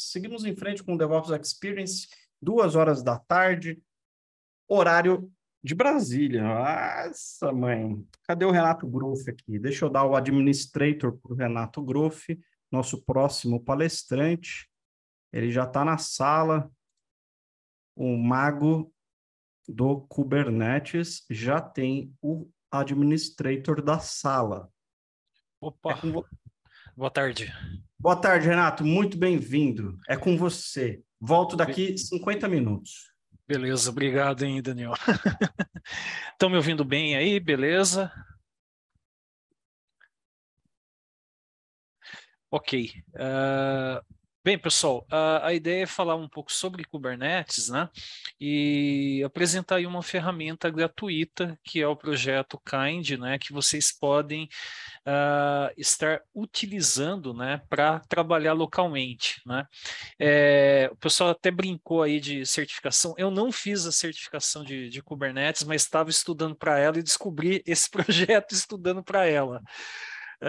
Seguimos em frente com o DevOps Experience, duas horas da tarde, horário de Brasília. Nossa, mãe. Cadê o Renato Groff aqui? Deixa eu dar o administrator para o Renato Groff, nosso próximo palestrante. Ele já está na sala. O mago do Kubernetes já tem o administrator da sala. Opa! É com, vo Boa tarde. Boa tarde, Renato. Muito bem-vindo. É com você. Volto daqui 50 minutos. Beleza, obrigado, hein, Daniel. Estão me ouvindo bem aí? Beleza? Ok. Uh, Bem, pessoal, a, a, ideia é falar um pouco sobre Kubernetes, né? E apresentar aí uma ferramenta gratuita que é o projeto Kind, né? Que vocês podem uh, estar utilizando, né? Para trabalhar localmente, né? É, o pessoal até brincou aí de certificação. Eu não fiz a certificação de, de Kubernetes, mas estava estudando para ela e descobri esse projeto estudando para ela. O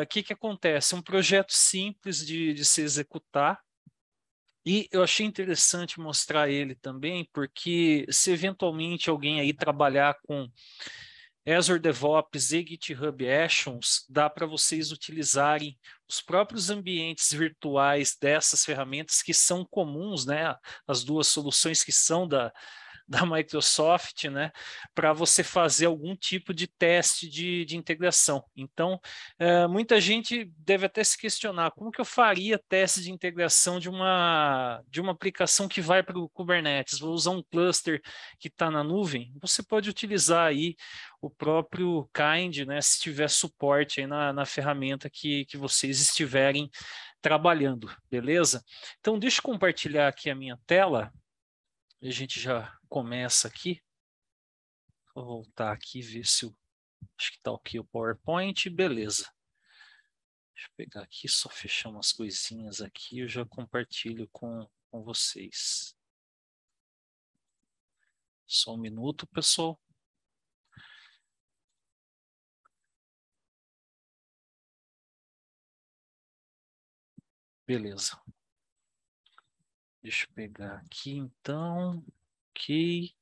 ah, que, que acontece? Um projeto simples de, de se executar, e eu achei interessante mostrar ele também, porque se eventualmente alguém aí trabalhar com Azure DevOps e GitHub Actions, dá para vocês utilizarem os próprios ambientes virtuais dessas ferramentas que são comuns, né? As duas soluções que são da, da Microsoft, né, para você fazer algum tipo de teste de, de integração. Então, é, muita gente deve até se questionar como que eu faria teste de integração de uma, de uma aplicação que vai para o Kubernetes? Vou usar um cluster que está na nuvem? Você pode utilizar aí o próprio Kind, né, se tiver suporte aí na, na ferramenta que, que vocês estiverem trabalhando, beleza? Então, deixa eu compartilhar aqui a minha tela a gente já começa aqui. Vou voltar aqui e ver se Acho que está ok o PowerPoint. Beleza. Deixa eu pegar aqui, só fechar umas coisinhas aqui. Eu já compartilho com, com vocês. Só um minuto, pessoal. Beleza. Deixa eu pegar aqui, então. Ok.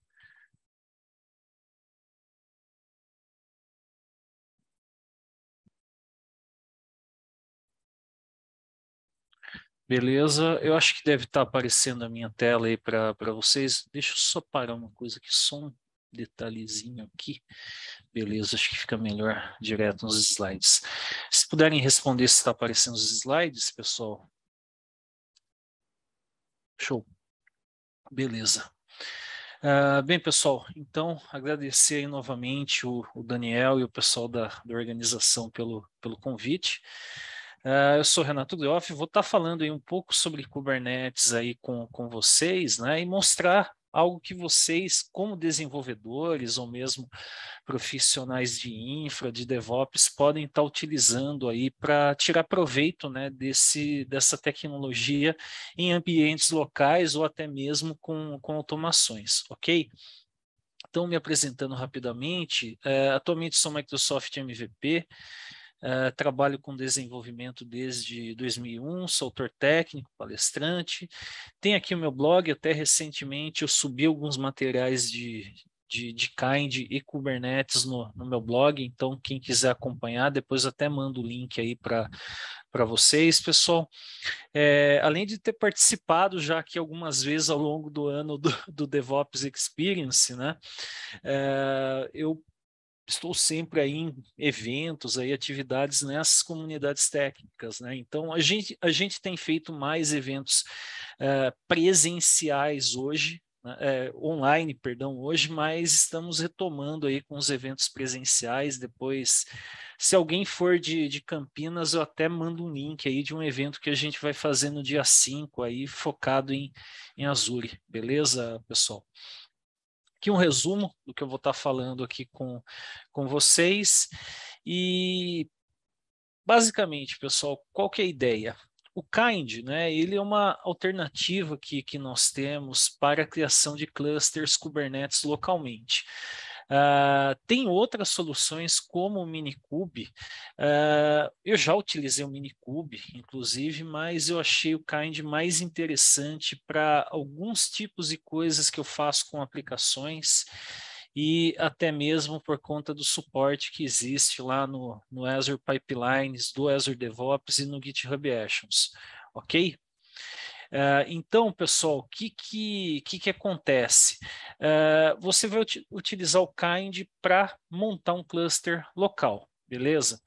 Beleza, eu acho que deve estar tá aparecendo a minha tela aí para vocês. Deixa eu só parar uma coisa aqui, só um detalhezinho aqui. Beleza, acho que fica melhor direto nos slides. Se puderem responder se está aparecendo os slides, pessoal, Show. Beleza. Uh, bem, pessoal, então agradecer aí novamente o, o Daniel e o pessoal da, da organização pelo, pelo convite. Uh, eu sou Renato Grioff, vou estar tá falando aí um pouco sobre Kubernetes aí com, com vocês, né, e mostrar algo que vocês, como desenvolvedores ou mesmo profissionais de infra, de DevOps, podem estar tá utilizando aí para tirar proveito né, desse, dessa tecnologia em ambientes locais ou até mesmo com, com automações, ok? Então, me apresentando rapidamente, é, atualmente sou Microsoft MVP, ah, trabalho com desenvolvimento desde 2001, sou autor técnico, palestrante. Tem aqui o meu blog, até recentemente eu subi alguns materiais de, de, de Kind e Kubernetes no, no meu blog, então quem quiser acompanhar, depois até mando o link aí para vocês. Pessoal, é, além de ter participado já aqui algumas vezes ao longo do ano do, do DevOps Experience, né, é, eu estou sempre aí em eventos, aí, atividades nessas né, comunidades técnicas. Né? Então, a gente, a gente tem feito mais eventos uh, presenciais hoje, é, online, perdão, hoje, mas estamos retomando aí com os eventos presenciais. Depois, se alguém for de, de Campinas, eu até mando um link aí de um evento que a gente vai fazer no dia 5 aí, focado em, em Azure, beleza, pessoal? aqui um resumo do que eu vou estar falando aqui com, com vocês. E basicamente, pessoal, qual que é a ideia? O Kind, né, ele é uma alternativa que, que nós temos para a criação de clusters Kubernetes localmente. Uh, tem outras soluções como o Minicube. Uh, eu já utilizei o Minicube, inclusive, mas eu achei o Kind mais interessante para alguns tipos de coisas que eu faço com aplicações e até mesmo por conta do suporte que existe lá no, no Azure Pipelines, do Azure DevOps e no GitHub Actions, ok? Ah, então, pessoal, o que, que, que, que acontece? Uh, você vai ut utilizar o Kind para montar um cluster local, beleza?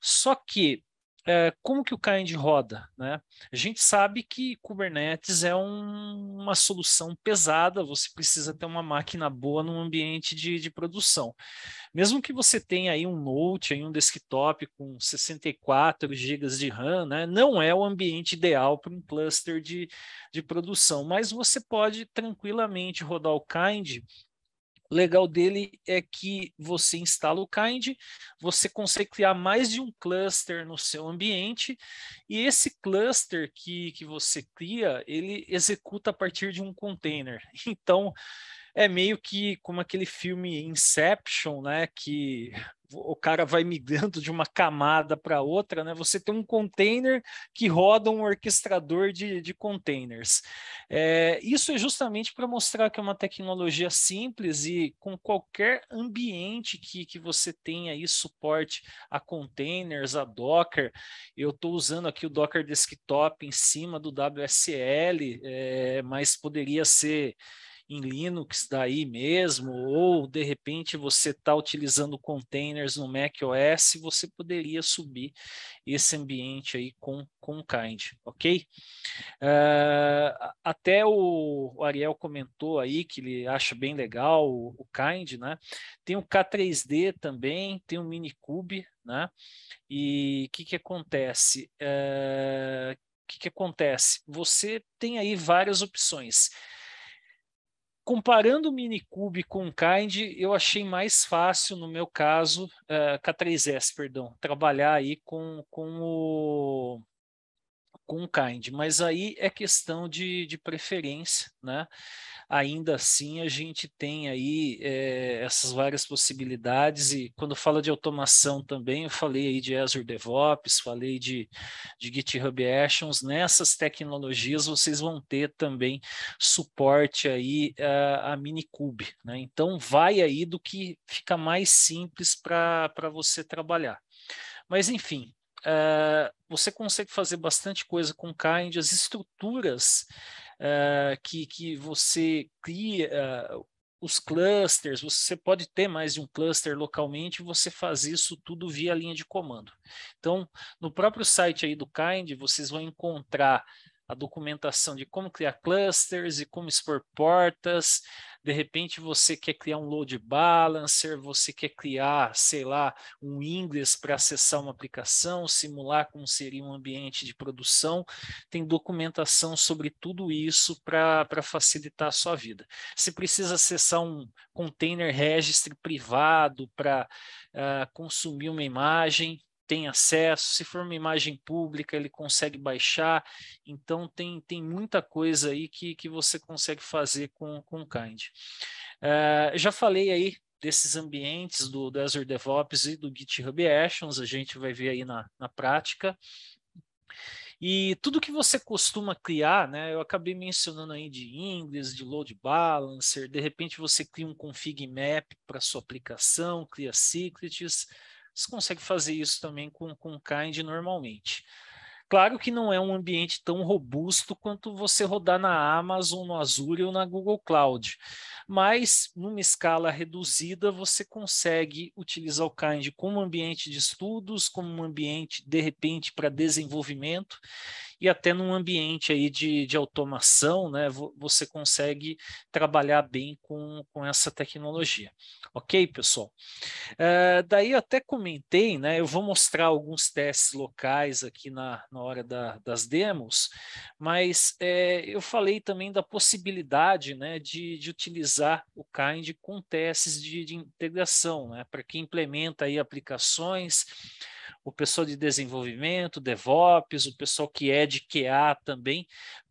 Só que é, como que o Kind roda? Né? A gente sabe que Kubernetes é um, uma solução pesada, você precisa ter uma máquina boa num ambiente de, de produção. Mesmo que você tenha aí um Note, aí um desktop com 64 GB de RAM, né? não é o ambiente ideal para um cluster de, de produção, mas você pode tranquilamente rodar o Kind o legal dele é que você instala o Kind, você consegue criar mais de um cluster no seu ambiente, e esse cluster que, que você cria, ele executa a partir de um container. Então, é meio que como aquele filme Inception, né? Que o cara vai migrando de uma camada para outra, né? Você tem um container que roda um orquestrador de, de containers. É, isso é justamente para mostrar que é uma tecnologia simples e com qualquer ambiente que, que você tenha aí suporte a containers, a Docker. Eu estou usando aqui o Docker Desktop em cima do WSL, é, mas poderia ser em Linux daí mesmo, ou de repente você está utilizando containers no macOS, você poderia subir esse ambiente aí com, com Kind, ok? Uh, até o, Ariel comentou aí que ele acha bem legal o, o Kind, né? Tem o K3D também, tem o Minikube, né? E o que, que acontece? O ah, que, que acontece? Você tem aí várias opções comparando o Minicube com o Kind, eu achei mais fácil, no meu caso, uh, eh, K3S, perdão, trabalhar aí com, com o com o kind, mas aí é questão de, de preferência, né? Ainda assim, a gente tem aí é, essas várias possibilidades, e quando fala de automação também, eu falei aí de Azure DevOps, falei de, de GitHub Actions, nessas tecnologias vocês vão ter também suporte aí a, eh, a Minikube, né? Então, vai aí do que fica mais simples para você trabalhar. Mas, enfim, Uh, você consegue fazer bastante coisa com kind, as estruturas uh, que, que você cria, uh, os clusters, você pode ter mais de um cluster localmente, você faz isso tudo via linha de comando. Então, no próprio site aí do Kind, vocês vão encontrar a documentação de como criar clusters e como expor portas. De repente você quer criar um load balancer, você quer criar, sei lá, um ingress para acessar uma aplicação, simular como seria um ambiente de produção. Tem documentação sobre tudo isso para facilitar a sua vida. Se precisa acessar um container registry privado para uh, ah, consumir uma imagem, tem acesso, se for uma imagem pública, ele consegue baixar. Então, tem, tem muita coisa aí que, que você consegue fazer com, com o Kind. Uh, já falei aí desses ambientes do, do Azure DevOps e do GitHub Actions, a gente vai ver aí na, na prática. E tudo que você costuma criar, né? Eu acabei mencionando aí de inglês, de load balancer, de repente você cria um config map para sua aplicação, cria secrets, você consegue fazer isso também com, com Kind normalmente. Claro que não é um ambiente tão robusto quanto você rodar na Amazon, no Azure ou na Google Cloud, mas numa escala reduzida você consegue utilizar o Kind como ambiente de estudos, como um ambiente de repente para desenvolvimento e até num ambiente aí de, de automação, né? Você consegue trabalhar bem com, com essa tecnologia. Ok, pessoal? Uh, daí eu até comentei, né? Eu vou mostrar alguns testes locais aqui na, na hora da, das demos, mas é, eu falei também da possibilidade né, de, de utilizar o Kind com testes de, de integração, né? Para quem implementa aí aplicações, o pessoal de desenvolvimento, DevOps, o pessoal que é de QA também,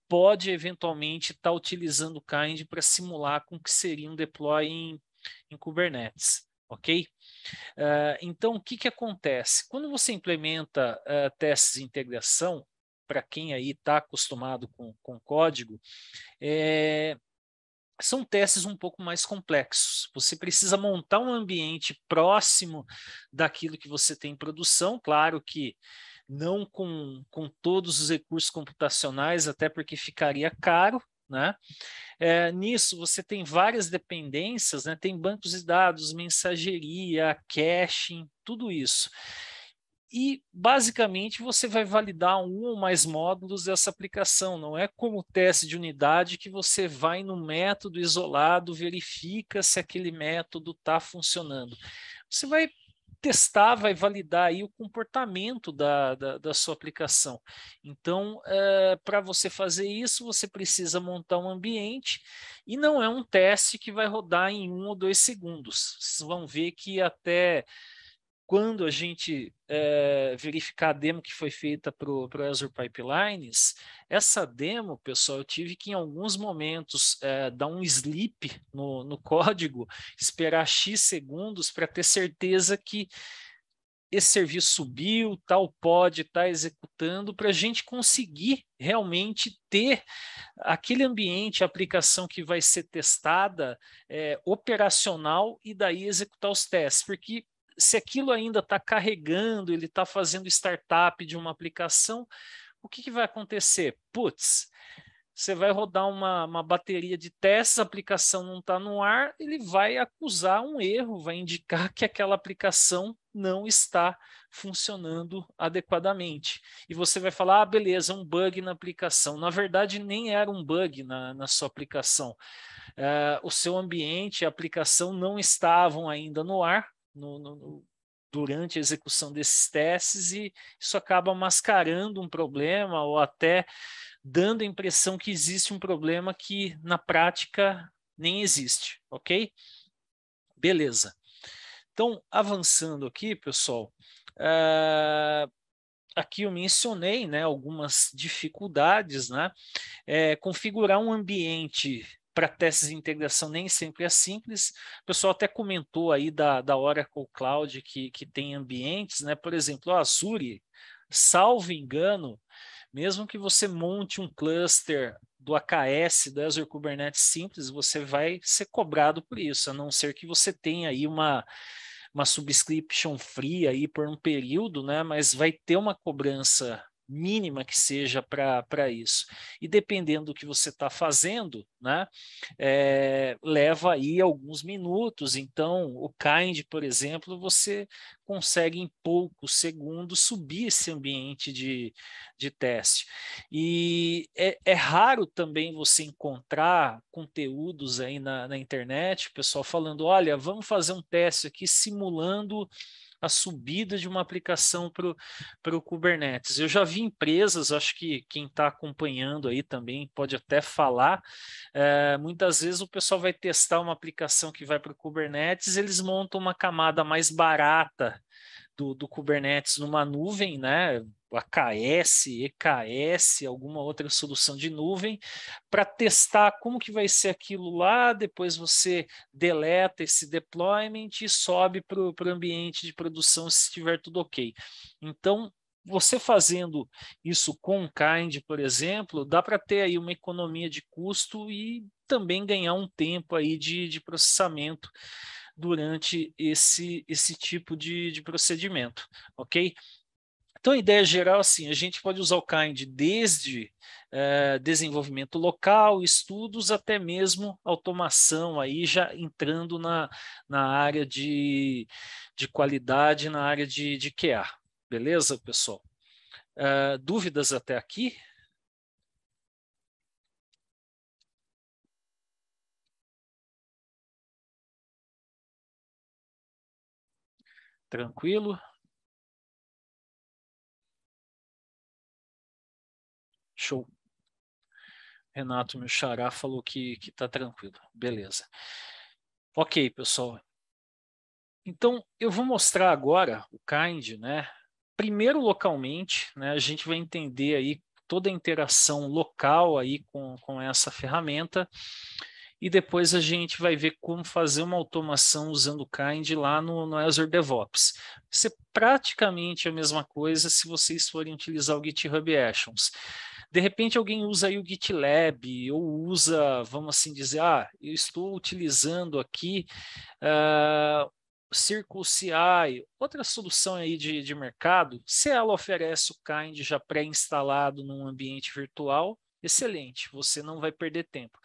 pode eventualmente estar tá utilizando o Kind para simular com que seria um deploy em em Kubernetes, ok? Uh, então, o que, que acontece? Quando você implementa uh, testes de integração, para quem aí está acostumado com, com código, é, são testes um pouco mais complexos. Você precisa montar um ambiente próximo daquilo que você tem em produção, claro que não com, com todos os recursos computacionais, até porque ficaria caro, né? É, nisso você tem várias dependências, né? tem bancos de dados, mensageria, caching, tudo isso. E basicamente você vai validar um ou mais módulos dessa aplicação, não é como teste de unidade que você vai no método isolado, verifica se aquele método está funcionando. Você vai testar, vai validar aí o comportamento da, da, da sua aplicação. Então, é, eh, para você fazer isso, você precisa montar um ambiente e não é um teste que vai rodar em um ou dois segundos. Vocês vão ver que até quando a gente é, verificar a demo que foi feita para o Azure Pipelines, essa demo, pessoal, eu tive que em alguns momentos é, dar um sleep no, no código, esperar X segundos para ter certeza que esse serviço subiu, tal pode estar tá executando, para a gente conseguir realmente ter aquele ambiente, a aplicação que vai ser testada, é, operacional e daí executar os testes, porque se aquilo ainda está carregando, ele está fazendo startup de uma aplicação, o que, que vai acontecer? Putz, você vai rodar uma, uma bateria de testes, a aplicação não está no ar, ele vai acusar um erro, vai indicar que aquela aplicação não está funcionando adequadamente. E você vai falar, ah, beleza, um bug na aplicação. Na verdade, nem era um bug na, na sua aplicação. Uh, o seu ambiente, a aplicação não estavam ainda no ar, no, no, no, durante a execução desses testes e isso acaba mascarando um problema ou até dando a impressão que existe um problema que na prática nem existe, ok? Beleza. Então, avançando aqui, pessoal, uh, aqui eu mencionei né, algumas dificuldades, né? É, configurar um ambiente para testes de integração nem sempre é simples. O pessoal até comentou aí da, da Oracle Cloud que, que tem ambientes, né? Por exemplo, o Azure, salvo engano, mesmo que você monte um cluster do AKS, do Azure Kubernetes simples, você vai ser cobrado por isso, a não ser que você tenha aí uma uma subscription free aí por um período, né? Mas vai ter uma cobrança mínima que seja para isso. E dependendo do que você está fazendo, né, é, leva aí alguns minutos. Então, o Kind, por exemplo, você consegue em poucos segundos subir esse ambiente de, de teste. E é, é raro também você encontrar conteúdos aí na, na internet, o pessoal falando, olha, vamos fazer um teste aqui simulando a subida de uma aplicação para o Kubernetes. Eu já vi empresas, acho que quem está acompanhando aí também pode até falar, é, muitas vezes o pessoal vai testar uma aplicação que vai para o Kubernetes, eles montam uma camada mais barata do, do, Kubernetes numa nuvem, né? AKS, EKS, alguma outra solução de nuvem, para testar como que vai ser aquilo lá, depois você deleta esse deployment e sobe para o ambiente de produção se estiver tudo ok. Então, você fazendo isso com Kind, por exemplo, dá para ter aí uma economia de custo e também ganhar um tempo aí de, de processamento durante esse, esse tipo de, de procedimento, ok? Então, a ideia geral, assim, a gente pode usar o Kind desde é, desenvolvimento local, estudos, até mesmo automação, aí já entrando na, na área de, de qualidade, na área de, de QA. Beleza, pessoal? É, dúvidas até aqui? Tranquilo? Renato, meu xará, falou que, que tá tranquilo. Beleza. Ok, pessoal. Então, eu vou mostrar agora o kind, né? Primeiro localmente, né, a gente vai entender aí toda a interação local aí com, com essa ferramenta e depois a gente vai ver como fazer uma automação usando o Kind lá no, no Azure DevOps. Vai ser praticamente a mesma coisa se vocês forem utilizar o GitHub Actions. De repente alguém usa aí o GitLab ou usa, vamos assim dizer, ah, eu estou utilizando aqui uh, ah, CircleCI, outra solução aí de, de mercado, se ela oferece o Kind já pré-instalado num ambiente virtual, excelente, você não vai perder tempo.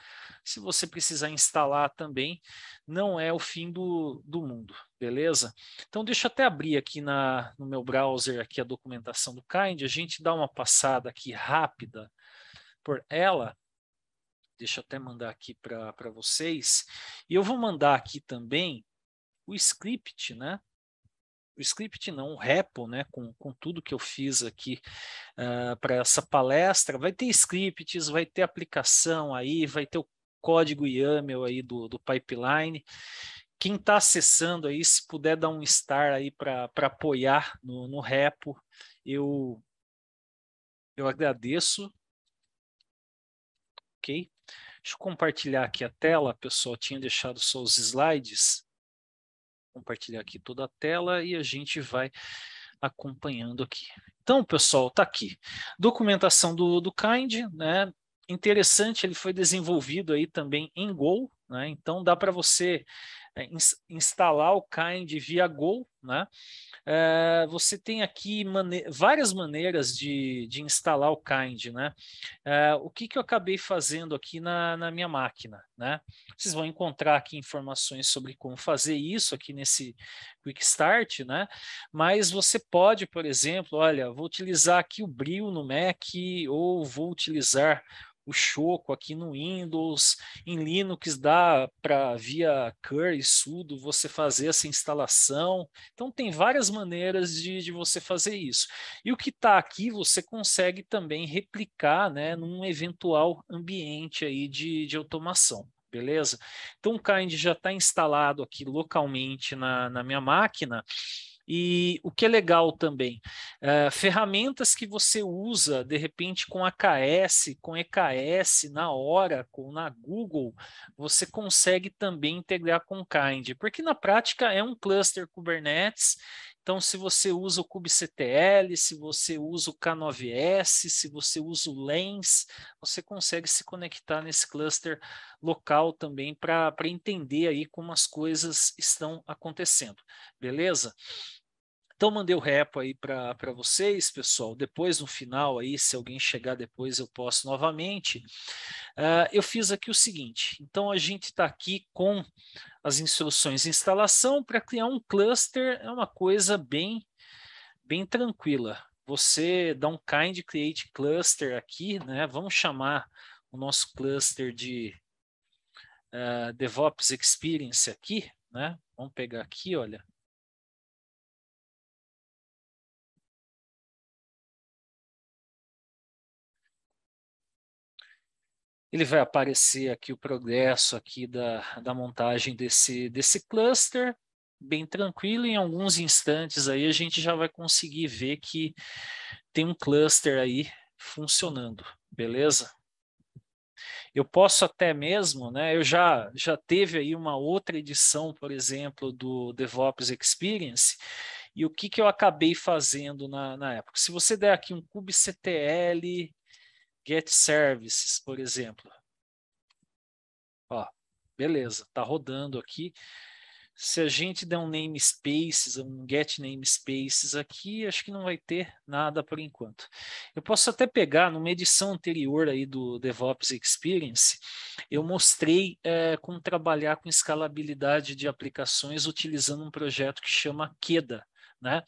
Se você precisar instalar também, não é o fim do, do mundo beleza? Então deixa eu até abrir aqui na, no meu browser aqui a documentação do Kind, a gente dá uma passada aqui rápida por ela, deixa eu até mandar aqui para vocês, e eu vou mandar aqui também o script, né? o script não, o repo, né, com, com tudo que eu fiz aqui uh, ah, para essa palestra. Vai ter scripts, vai ter aplicação aí, vai ter o código YAML aí do, do pipeline. Quem está acessando aí, se puder dar um star aí para apoiar no, no repo, eu, eu agradeço. Ok? Deixa eu compartilhar aqui a tela, pessoal. Tinha deixado só os slides. Compartilhar aqui toda a tela e a gente vai acompanhando aqui. Então, pessoal, está aqui. Documentação do, do Kind, né? Interessante, ele foi desenvolvido aí também em Go, né? Então dá para você é, instalar o Kind via Go, né? É, você tem aqui mane várias maneiras de, de, instalar o Kind, né? É, o que, que eu acabei fazendo aqui na, na, minha máquina, né? Vocês vão encontrar aqui informações sobre como fazer isso aqui nesse Quick Start, né? Mas você pode, por exemplo, olha, vou utilizar aqui o Brio no Mac ou vou utilizar o Choco aqui no Windows, em Linux dá para via curl e sudo você fazer essa instalação. Então tem várias maneiras de, de você fazer isso. E o que está aqui você consegue também replicar, né, num eventual ambiente aí de, de automação. Beleza? Então o Kind já está instalado aqui localmente na, na minha máquina. E o que é legal também, eh, ferramentas que você usa de repente com AKS, com EKS, na Oracle, na Google, você consegue também integrar com Kind, porque na prática é um cluster Kubernetes então, se você usa o kubectl, se você usa o K9S, se você usa o Lens, você consegue se conectar nesse cluster local também para entender aí como as coisas estão acontecendo, beleza? Então mandei o repo aí para vocês, pessoal. Depois no final aí, se alguém chegar depois, eu posso novamente. Uh, eu fiz aqui o seguinte. Então a gente está aqui com as instruções de instalação para criar um cluster. É uma coisa bem bem tranquila. Você dá um kind create cluster aqui, né? Vamos chamar o nosso cluster de uh, DevOps Experience aqui, né? Vamos pegar aqui, olha. ele vai aparecer aqui o progresso aqui da, da montagem desse, desse cluster, bem tranquilo, em alguns instantes aí a gente já vai conseguir ver que tem um cluster aí funcionando, beleza? Eu posso até mesmo, né? Eu já já teve aí uma outra edição, por exemplo, do DevOps Experience, e o que, que eu acabei fazendo na, na época? Se você der aqui um kubectl get services, por exemplo. Ó, beleza, tá rodando aqui. Se a gente der um namespaces, um get namespaces aqui, acho que não vai ter nada por enquanto. Eu posso até pegar, numa edição anterior aí do DevOps Experience, eu mostrei é, como trabalhar com escalabilidade de aplicações utilizando um projeto que chama Queda. Né?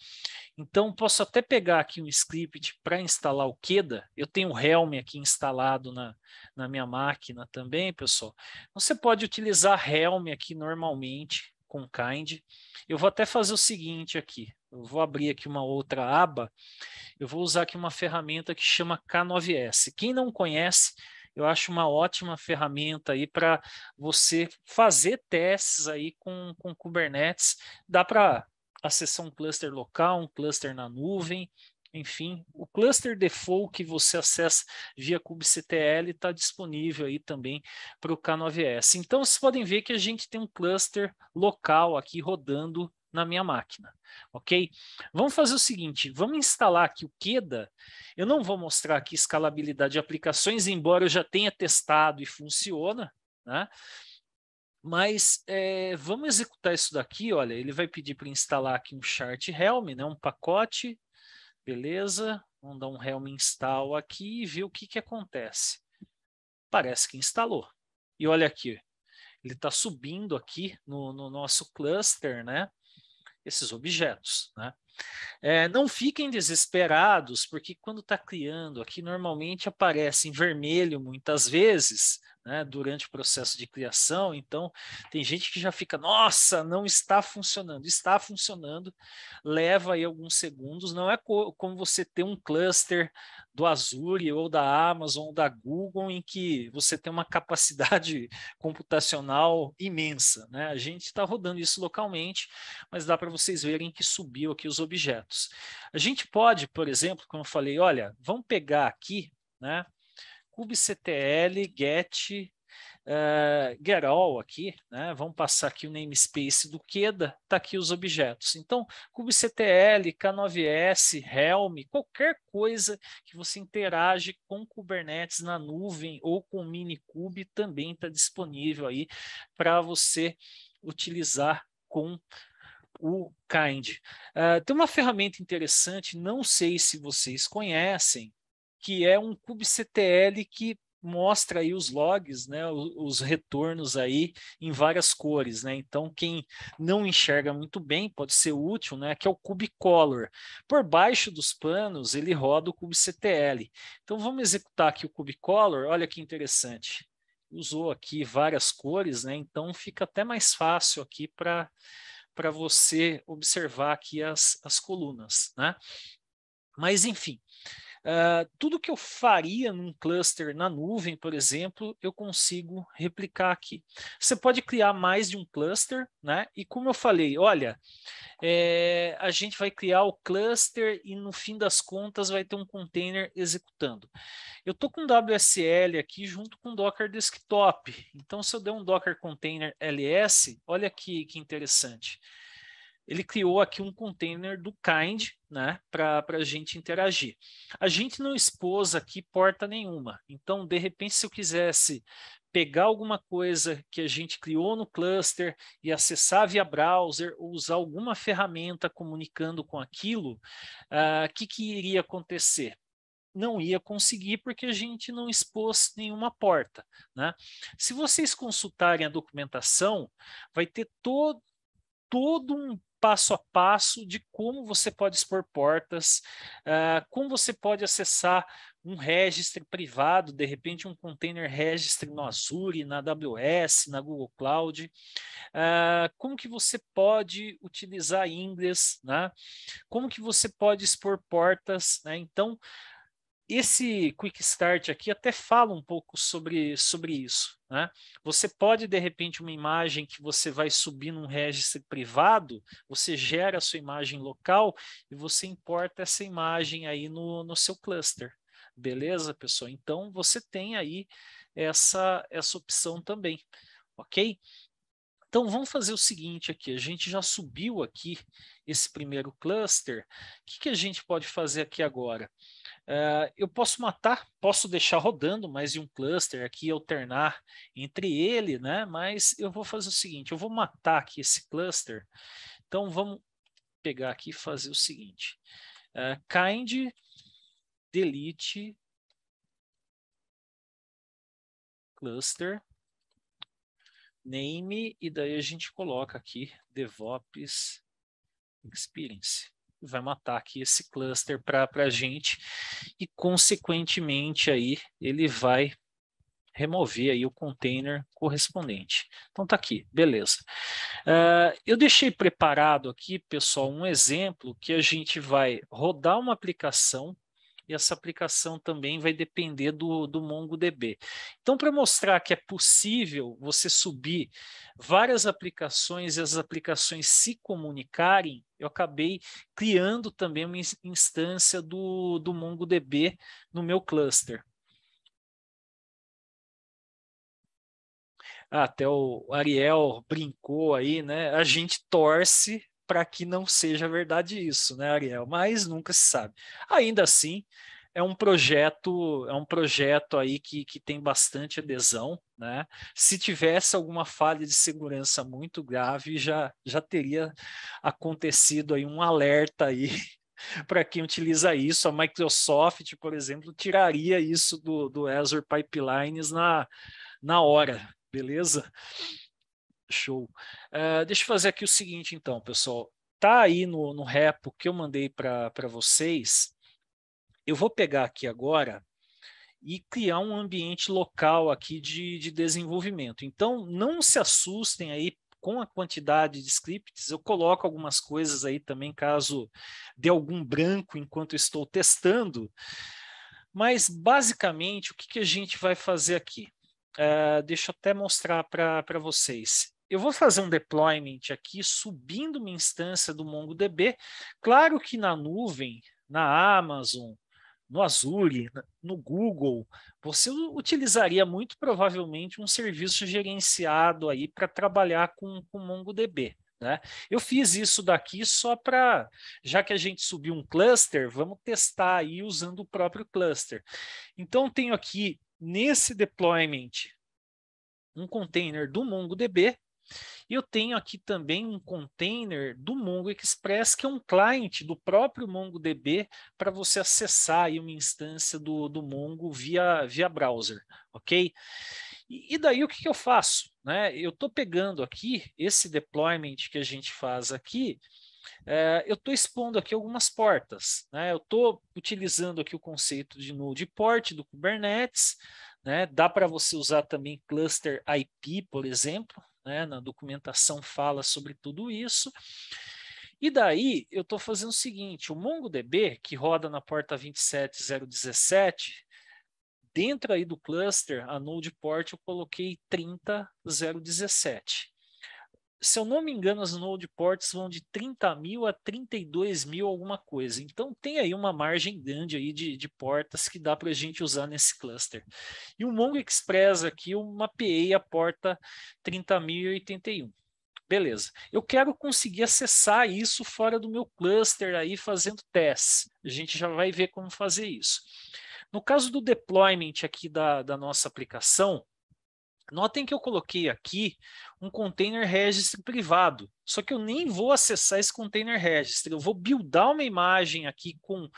Então, posso até pegar aqui um script para instalar o Keda. Eu tenho o Helm aqui instalado na, na minha máquina também, pessoal. Então, você pode utilizar Helm aqui normalmente com Kind. Eu vou até fazer o seguinte aqui. Eu vou abrir aqui uma outra aba. Eu vou usar aqui uma ferramenta que chama K9S. Quem não conhece, eu acho uma ótima ferramenta aí para você fazer testes aí com, com Kubernetes. Dá para acessar um cluster local, um cluster na nuvem, enfim, o cluster default que você acessa via kubectl está disponível aí também para o K9S. Então, vocês podem ver que a gente tem um cluster local aqui rodando na minha máquina, ok? Vamos fazer o seguinte, vamos instalar aqui o Keda. Eu não vou mostrar aqui escalabilidade de aplicações, embora eu já tenha testado e funciona, né? Mas é, vamos executar isso daqui, olha, ele vai pedir para instalar aqui um chart Helm, né, um pacote, beleza, vamos dar um Helm install aqui e ver o que, que acontece. Parece que instalou. E olha aqui, ele está subindo aqui no, no nosso cluster, né, esses objetos, né. É, não fiquem desesperados, porque quando está criando, aqui normalmente aparece em vermelho muitas vezes, né, durante o processo de criação. Então, tem gente que já fica, nossa, não está funcionando. Está funcionando, leva aí alguns segundos. Não é co como você ter um cluster do Azure ou da Amazon ou da Google em que você tem uma capacidade computacional imensa. Né? A gente está rodando isso localmente, mas dá para vocês verem que subiu aqui os objetos. A gente pode, por exemplo, como eu falei, olha, vamos pegar aqui, né, kubectl get uh, get all aqui, né? Vamos passar aqui o namespace do Queda, tá aqui os objetos. Então, kubectl, k9s, Helm, qualquer coisa que você interage com Kubernetes na nuvem ou com Minikube também está disponível aí para você utilizar com o Kind. Uh, tem uma ferramenta interessante, não sei se vocês conhecem, que é um kubectl que mostra aí os logs, né, os retornos aí em várias cores, né? Então quem não enxerga muito bem pode ser útil, né? Que é o cubecolor. Por baixo dos panos ele roda o kubectl. Então vamos executar aqui o cubecolor. Olha que interessante. Usou aqui várias cores, né? Então fica até mais fácil aqui para para você observar aqui as, as colunas, né? Mas enfim, ah, tudo que eu faria num cluster na nuvem, por exemplo, eu consigo replicar aqui. Você pode criar mais de um cluster, né? E como eu falei, olha, é, a gente vai criar o cluster e no fim das contas vai ter um container executando. Eu estou com WSL aqui junto com Docker Desktop. Então, se eu der um Docker Container LS, olha que, que interessante ele criou aqui um container do Kind né, para a gente interagir. A gente não expôs aqui porta nenhuma. Então, de repente, se eu quisesse pegar alguma coisa que a gente criou no cluster e acessar via browser ou usar alguma ferramenta comunicando com aquilo, o ah, que, que iria acontecer? não ia conseguir porque a gente não expôs nenhuma porta. Né? Se vocês consultarem a documentação, vai ter todo, todo um passo a passo de como você pode expor portas, uh, como você pode acessar um registro privado, de repente um container registry no Azure, na AWS, na Google Cloud, uh, como que você pode utilizar inglês, né? como que você pode expor portas, né? então esse quick start aqui até fala um pouco sobre, sobre isso. Né? Você pode, de repente, uma imagem que você vai subir num registro privado, você gera a sua imagem local e você importa essa imagem aí no, no seu cluster. Beleza, pessoal? Então, você tem aí essa, essa opção também, ok? Então, vamos fazer o seguinte aqui, a gente já subiu aqui esse primeiro cluster, o que, que, a gente pode fazer aqui agora? Uh, eu posso matar, posso deixar rodando mais de um cluster aqui, alternar entre ele, né? mas eu vou fazer o seguinte, eu vou matar aqui esse cluster, então vamos pegar aqui e fazer o seguinte, uh, kind delete cluster name e daí a gente coloca aqui DevOps Experience vai matar aqui esse cluster para a gente e, consequentemente, aí ele vai remover aí o container correspondente. Então tá aqui, beleza. Uh, eu deixei preparado aqui, pessoal, um exemplo que a gente vai rodar uma aplicação e essa aplicação também vai depender do, do MongoDB. Então, para mostrar que é possível você subir várias aplicações e as aplicações se comunicarem, eu acabei criando também uma instância do, do MongoDB no meu cluster. Ah, até o Ariel brincou aí, né? A gente torce para que não seja verdade isso, né, Ariel? Mas nunca se sabe. Ainda assim, é um projeto, é um projeto aí que, que tem bastante adesão, né? Se tivesse alguma falha de segurança muito grave, já, já teria acontecido aí um alerta aí para quem utiliza isso. A Microsoft, por exemplo, tiraria isso do, do Azure Pipelines na, na hora, beleza? Show. Uh, deixa eu fazer aqui o seguinte, então, pessoal. Tá aí no, no repo que eu mandei para vocês. Eu vou pegar aqui agora e criar um ambiente local aqui de, de desenvolvimento. Então, não se assustem aí com a quantidade de scripts. Eu coloco algumas coisas aí também, caso dê algum branco enquanto estou testando. Mas, basicamente, o que, que a gente vai fazer aqui? Uh, deixa eu até mostrar para vocês eu vou fazer um deployment aqui subindo uma instância do MongoDB. Claro que na nuvem, na Amazon, no Azure, no Google, você utilizaria muito provavelmente um serviço gerenciado aí para trabalhar com o MongoDB. Né? Eu fiz isso daqui só para, já que a gente subiu um cluster, vamos testar aí usando o próprio cluster. Então, tenho aqui nesse deployment um container do MongoDB eu tenho aqui também um container do Mongo Express, que é um cliente do próprio MongoDB para você acessar aí uma instância do, do Mongo via, via browser, ok? E, e daí o que, que eu faço? Né? Eu estou pegando aqui esse deployment que a gente faz aqui, é, eu estou expondo aqui algumas portas. Né? Eu estou utilizando aqui o conceito de node port do Kubernetes, né? dá para você usar também cluster IP, por exemplo, né? na documentação fala sobre tudo isso. E daí eu estou fazendo o seguinte: o MongoDB, que roda na porta 27017, dentro aí do cluster, a node port eu coloquei 30017 se eu não me engano, as node ports vão de 30 mil a 32 mil, alguma coisa. Então tem aí uma margem grande aí de, de portas que dá para a gente usar nesse cluster. E o Mongo Express aqui, eu mapeei a porta 30.081. Beleza. Eu quero conseguir acessar isso fora do meu cluster aí fazendo testes. A gente já vai ver como fazer isso. No caso do deployment aqui da, da nossa aplicação, Notem que eu coloquei aqui um container registry privado, só que eu nem vou acessar esse container registry, eu vou buildar uma imagem aqui com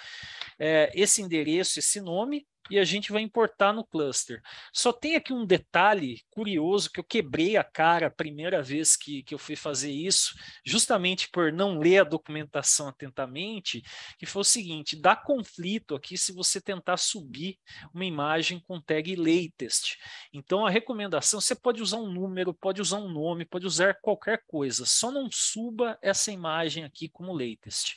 é, esse endereço, esse nome, e a gente vai importar no cluster. Só tem aqui um detalhe curioso que eu quebrei a cara a primeira vez que, que eu fui fazer isso, justamente por não ler a documentação atentamente, que foi o seguinte: dá conflito aqui se você tentar subir uma imagem com tag latest. Então a recomendação: você pode usar um número, pode usar um nome, pode usar qualquer coisa, só não suba essa imagem aqui como latest.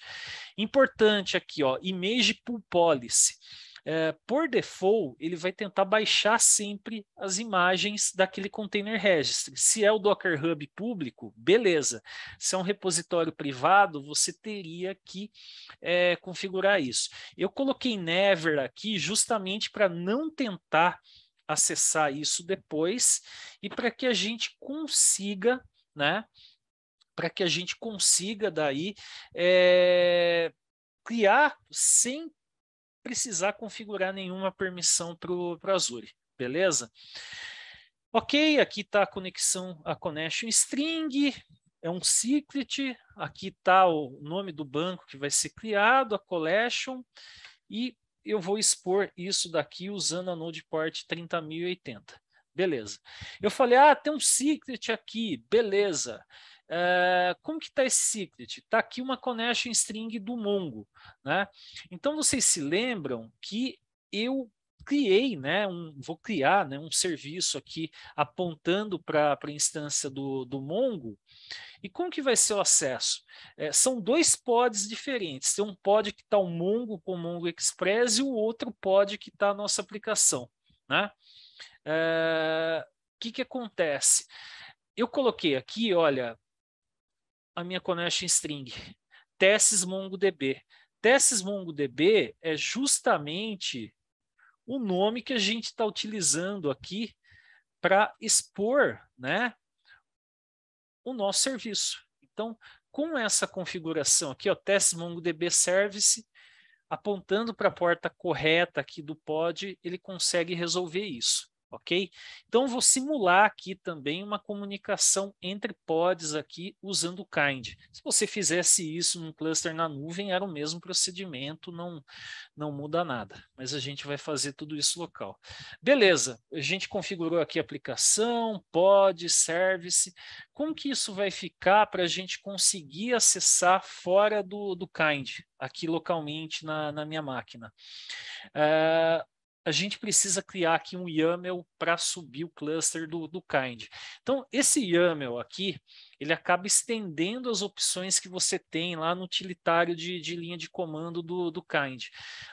Importante aqui, ó, image pull policy é, por default, ele vai tentar baixar sempre as imagens daquele container registry. Se é o Docker Hub público, beleza. Se é um repositório privado, você teria que é, configurar isso. Eu coloquei never aqui justamente para não tentar acessar isso depois e para que a gente consiga, né? Para que a gente consiga daí é, criar sem precisar configurar nenhuma permissão para o Azure, beleza? Ok, aqui está a conexão, a connection string, é um secret, aqui está o nome do banco que vai ser criado, a collection, e eu vou expor isso daqui usando a Nodeport 30080. Beleza. Eu falei, ah, tem um secret aqui, beleza. Beleza. Uh, como que está esse secret? Está aqui uma connection string do Mongo. Né? Então, vocês se lembram que eu criei, né, um, vou criar né, um serviço aqui apontando para a instância do, do Mongo. E como que vai ser o acesso? É, são dois pods diferentes. Tem um pod que está o Mongo com o Mongo Express e o outro pod que está a nossa aplicação. Né? O uh, eh, que, que acontece? Eu coloquei aqui, olha, a minha connection string, tests MongoDB. tests MongoDB é justamente o nome que a gente está utilizando aqui para expor né, o nosso serviço. Então, com essa configuração aqui, ó, tests MongoDB Service, apontando para a porta correta aqui do pod, ele consegue resolver isso ok? Então, vou simular aqui também uma comunicação entre pods aqui usando o kind. Se você fizesse isso num cluster na nuvem, era o mesmo procedimento, não, não muda nada, mas a gente vai fazer tudo isso local. Beleza, a gente configurou aqui aplicação, pod, service. Como que isso vai ficar para a gente conseguir acessar fora do, do kind, aqui localmente na, na minha máquina? Uh, a gente precisa criar aqui um YAML para subir o cluster do, do kind. Então, esse YAML aqui, ele acaba estendendo as opções que você tem lá no utilitário de, de linha de comando do, do kind.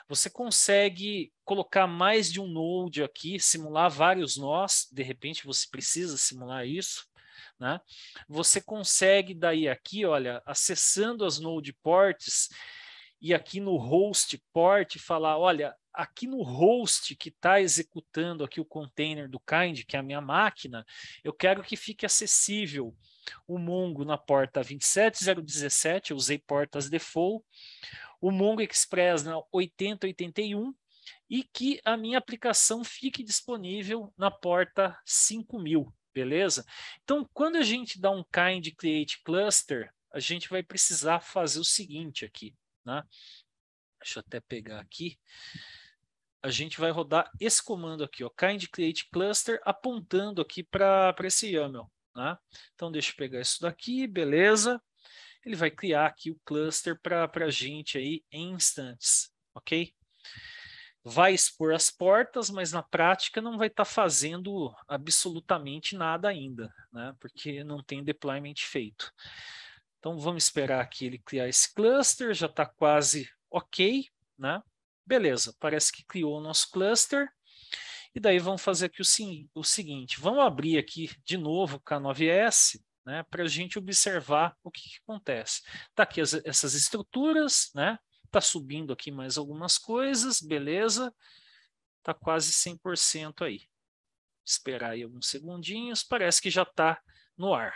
Você consegue colocar mais de um node aqui, simular vários nós, de repente você precisa simular isso. Né? Você consegue daí aqui, olha, acessando as node ports, e aqui no host port falar, olha, aqui no host que está executando aqui o container do Kind, que é a minha máquina, eu quero que fique acessível o Mongo na porta 27017, eu usei portas default, o Mongo Express na 8081 e que a minha aplicação fique disponível na porta 5000, beleza? Então, quando a gente dá um kind create cluster, a gente vai precisar fazer o seguinte aqui, né? Deixa eu até pegar aqui a gente vai rodar esse comando aqui, ó, kind create cluster, apontando aqui para esse YAML. Né? Então, deixa eu pegar isso daqui, beleza. Ele vai criar aqui o cluster para a gente aí em instantes, ok? Vai expor as portas, mas na prática não vai estar tá fazendo absolutamente nada ainda, né? porque não tem deployment feito. Então, vamos esperar aqui ele criar esse cluster, já está quase ok, né? Beleza, parece que criou o nosso cluster. E daí vamos fazer aqui o, o seguinte, vamos abrir aqui de novo o K9S, né, para a gente observar o que, que acontece. Está aqui as, essas estruturas, né? Está subindo aqui mais algumas coisas, beleza. Está quase 100% aí. Esperar aí alguns segundinhos, parece que já está no ar.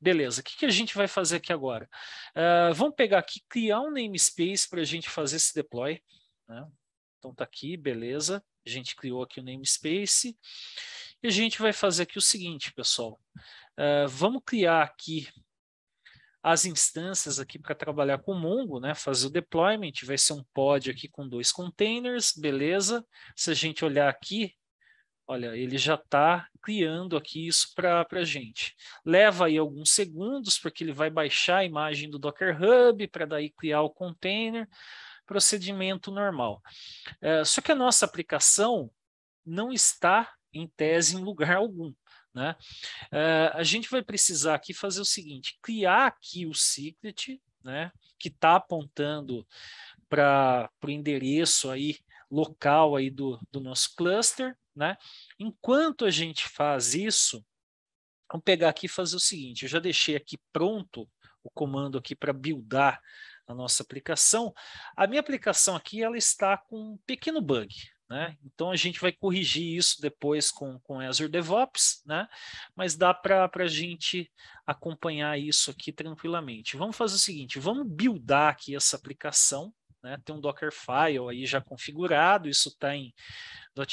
Beleza, o que, que, a gente vai fazer aqui agora? Uh, vamos pegar aqui, criar um namespace para a gente fazer esse deploy. Né? Então tá aqui, beleza. A gente criou aqui o namespace. E a gente vai fazer aqui o seguinte, pessoal. Uh, vamos criar aqui as instâncias aqui para trabalhar com o Mongo, né? Fazer o deployment, vai ser um pod aqui com dois containers, beleza? Se a gente olhar aqui, olha, ele já está criando aqui isso para a gente. Leva aí alguns segundos, porque ele vai baixar a imagem do Docker Hub para daí criar o container procedimento normal. É, só que a nossa aplicação não está, em tese, em lugar algum. Né? É, a gente vai precisar aqui fazer o seguinte: criar aqui o secret, né, que está apontando para o endereço aí local aí do, do nosso cluster, né? Enquanto a gente faz isso, vamos pegar aqui e fazer o seguinte, eu já deixei aqui pronto o comando aqui para buildar na nossa aplicação. A minha aplicação aqui ela está com um pequeno bug. Né? Então a gente vai corrigir isso depois com, com Azure DevOps, né? mas dá para a gente acompanhar isso aqui tranquilamente. Vamos fazer o seguinte: vamos buildar aqui essa aplicação. Né? Tem um Dockerfile aí já configurado, isso está em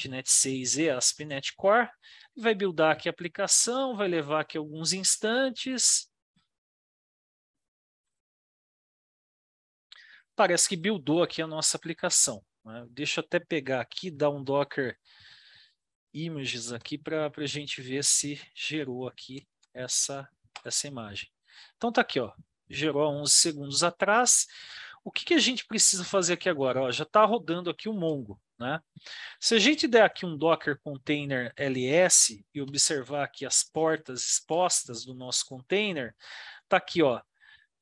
.NET 6 e ASP.NET Core. Vai buildar aqui a aplicação, vai levar aqui alguns instantes, parece que buildou aqui a nossa aplicação. Né? Deixa eu até pegar aqui, dar um Docker images aqui para a gente ver se gerou aqui essa, essa imagem. Então tá aqui, ó, gerou há 11 segundos atrás. O que, que a gente precisa fazer aqui agora? Ó, já está rodando aqui o Mongo. Né? Se a gente der aqui um Docker container ls e observar aqui as portas expostas do nosso container, tá aqui, ó,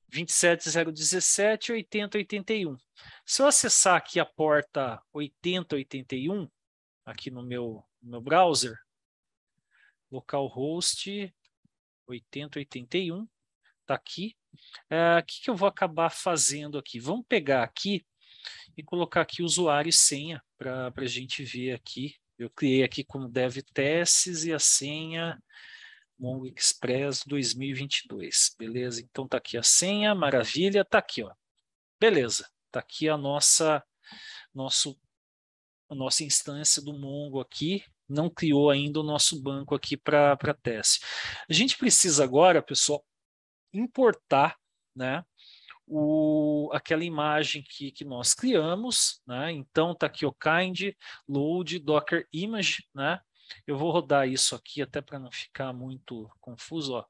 27017 8081. Se eu acessar aqui a porta 8081, aqui no meu, no meu browser, localhost 8081, está aqui. É, o que, que eu vou acabar fazendo aqui? Vamos pegar aqui e colocar aqui usuário e senha para a gente ver aqui. Eu criei aqui como dev testes e a senha Mongo Express 2022. Beleza? Então tá aqui a senha, maravilha, tá aqui, ó. Beleza. Tá aqui a nossa nosso a nossa instância do Mongo aqui, não criou ainda o nosso banco aqui para teste. A gente precisa agora, pessoal, importar, né? O, aquela imagem que, que nós criamos, né? Então tá aqui o kind load docker image, né? Eu vou rodar isso aqui até para não ficar muito confuso. Ó.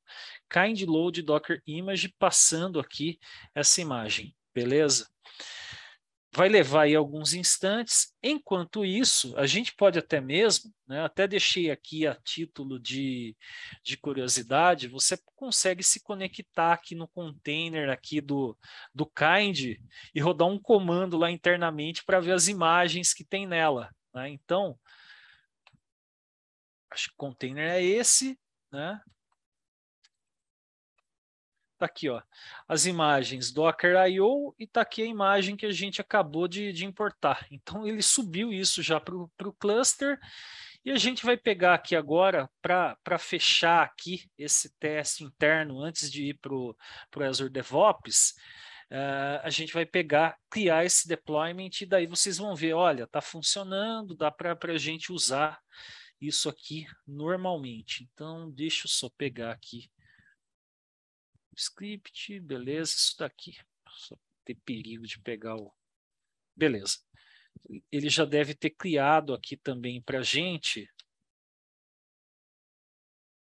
Kind load Docker image passando aqui essa imagem, beleza? Vai levar aí alguns instantes. Enquanto isso, a gente pode até mesmo, né, até deixei aqui a título de, de curiosidade, você consegue se conectar aqui no container aqui do, do Kind e rodar um comando lá internamente para ver as imagens que tem nela. Né? Então, acho que container é esse, né? Tá aqui, ó, as imagens Docker.io e tá aqui a imagem que a gente acabou de, de importar. Então, ele subiu isso já para o cluster e a gente vai pegar aqui agora para fechar aqui esse teste interno antes de ir para o Azure DevOps. Uh, a gente vai pegar, criar esse deployment e daí vocês vão ver, olha, está funcionando, dá para a gente usar isso aqui normalmente. Então, deixa eu só pegar aqui o script, beleza, isso daqui. Só ter perigo de pegar o... Beleza. Ele já deve ter criado aqui também para a gente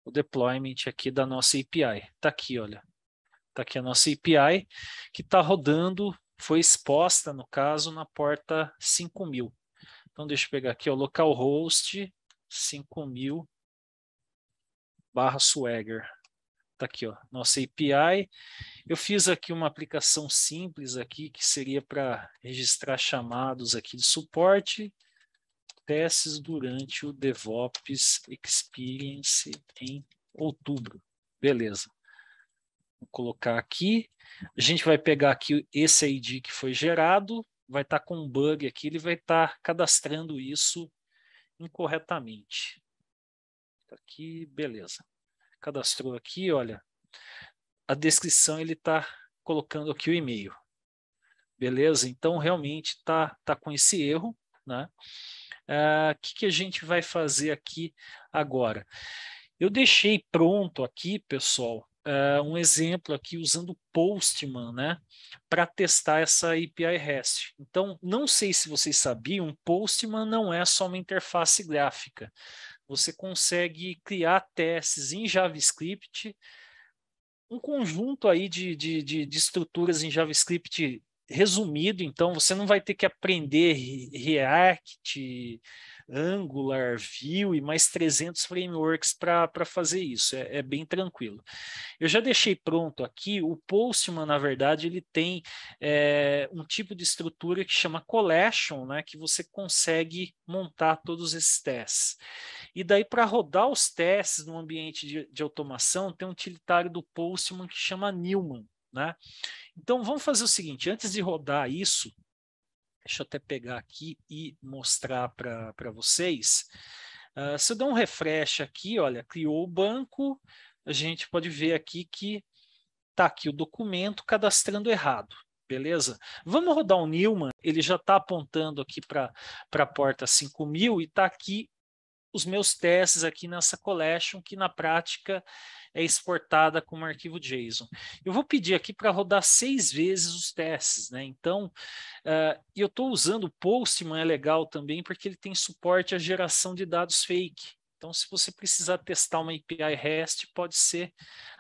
o deployment aqui da nossa API. Está aqui, olha. Está aqui a nossa API que está rodando, foi exposta, no caso, na porta 5000. Então, deixa eu pegar aqui, o localhost 5000 barra Swagger. Tá aqui, ó, nossa API. Eu fiz aqui uma aplicação simples aqui que seria para registrar chamados aqui de suporte, testes durante o DevOps Experience em outubro. Beleza. Vou colocar aqui. A gente vai pegar aqui esse ID que foi gerado, vai estar tá com um bug aqui, ele vai estar tá cadastrando isso incorretamente. Tá aqui, beleza. Cadastrou aqui, olha. A descrição ele está colocando aqui o e-mail. Beleza? Então, realmente está tá com esse erro. O né? ah, que, que a gente vai fazer aqui agora? Eu deixei pronto aqui, pessoal, uh, um exemplo aqui usando Postman, né, para testar essa API REST. Então, não sei se vocês sabiam, Postman não é só uma interface gráfica. Você consegue criar testes em JavaScript, um conjunto aí de, de, de, de estruturas em JavaScript resumido, então você não vai ter que aprender React, Angular, Vue e mais 300 frameworks para fazer isso. É, é, bem tranquilo. Eu já deixei pronto aqui. O Postman, na verdade, ele tem é, um tipo de estrutura que chama collection, né, que você consegue montar todos esses testes. E daí, para rodar os testes no ambiente de, de automação, tem um utilitário do Postman que chama Newman. Né? Então vamos fazer o seguinte: antes de rodar isso, Deixa eu até pegar aqui e mostrar para vocês. Uh, se eu der um refresh aqui, olha, criou o banco, a gente pode ver aqui que está aqui o documento cadastrando errado. Beleza? Vamos rodar o Newman, ele já está apontando aqui para a porta 5000 e está aqui os meus testes aqui nessa collection, que na prática é exportada como arquivo JSON. Eu vou pedir aqui para rodar seis vezes os testes, né? Então, uh, eu estou usando o Postman, é legal também, porque ele tem suporte à geração de dados fake. Então, se você precisar testar uma API REST, pode ser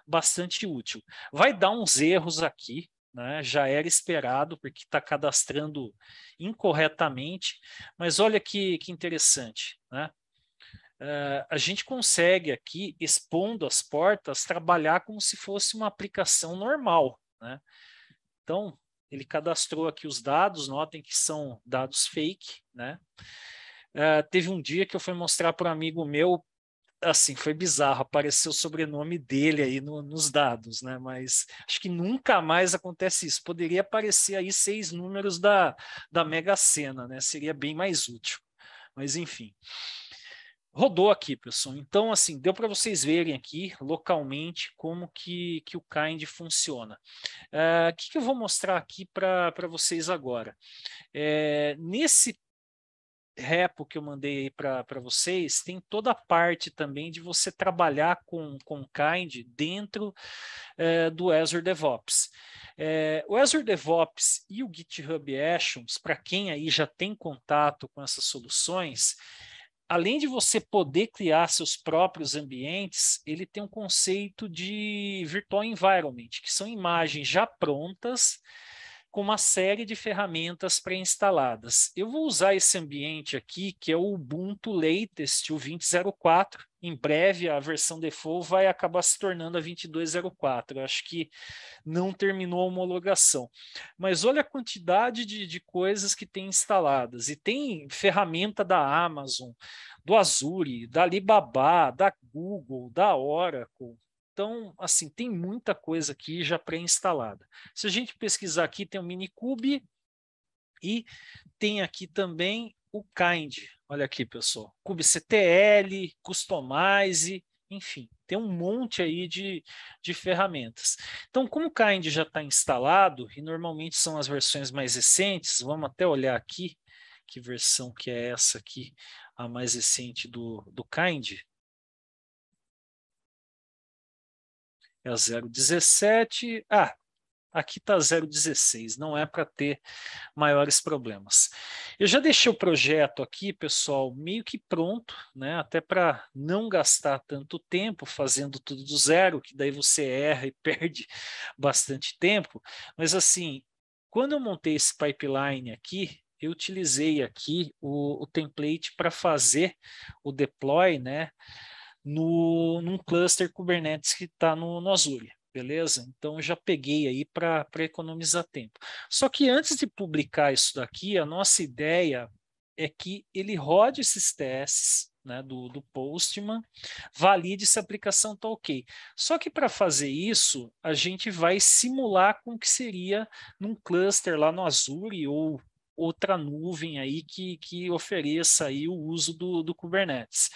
bastante útil. Vai dar uns erros aqui, né? já era esperado, porque está cadastrando incorretamente, mas olha que, que interessante. Né? Uh, a gente consegue aqui, expondo as portas, trabalhar como se fosse uma aplicação normal. Né? Então, ele cadastrou aqui os dados, notem que são dados fake. Né? Uh, teve um dia que eu fui mostrar para um amigo meu, assim, foi bizarro, apareceu o sobrenome dele aí no, nos dados, né? Mas acho que nunca mais acontece isso. Poderia aparecer aí seis números da, da Mega Sena, né? Seria bem mais útil. Mas enfim rodou aqui, pessoal. Então, assim, deu para vocês verem aqui localmente como que, que o Kind funciona. Eh, o que, que, eu vou mostrar aqui para vocês agora? É, nesse repo que eu mandei aí para vocês, tem toda a parte também de você trabalhar com, com Kind dentro é, do Azure DevOps. É, o Azure DevOps e o GitHub Actions, para quem aí já tem contato com essas soluções, além de você poder criar seus próprios ambientes, ele tem um conceito de virtual environment, que são imagens já prontas com uma série de ferramentas pré-instaladas. Eu vou usar esse ambiente aqui, que é o Ubuntu Latest, o 2004. Em breve, a versão default vai acabar se tornando a 2204. acho que não terminou a homologação. Mas olha a quantidade de, de coisas que tem instaladas. E tem ferramenta da Amazon, do Azure, da Alibaba, da Google, da Oracle então, assim, tem muita coisa aqui já pré-instalada. Se a gente pesquisar aqui, tem o Minikube e tem aqui também o Kind. Olha aqui, pessoal. kubectl, Customize, enfim, tem um monte aí de, de ferramentas. Então, como o Kind já está instalado, e normalmente são as versões mais recentes, vamos até olhar aqui que versão que é essa aqui, a mais recente do, do Kind. é 0,17. Ah, aqui está 0,16, não é para ter maiores problemas. Eu já deixei o projeto aqui, pessoal, meio que pronto, né? até para não gastar tanto tempo fazendo tudo do zero, que daí você erra e perde bastante tempo. Mas assim, quando eu montei esse pipeline aqui, eu utilizei aqui o, o template para fazer o deploy, né? no, num cluster Kubernetes que está no, no Azure beleza? Então já peguei aí para economizar tempo. Só que antes de publicar isso daqui, a nossa ideia é que ele rode esses testes né, do, do Postman, valide se a aplicação está ok. Só que para fazer isso, a gente vai simular com o que seria num cluster lá no Azure ou outra nuvem aí que, que ofereça aí o uso do, do Kubernetes.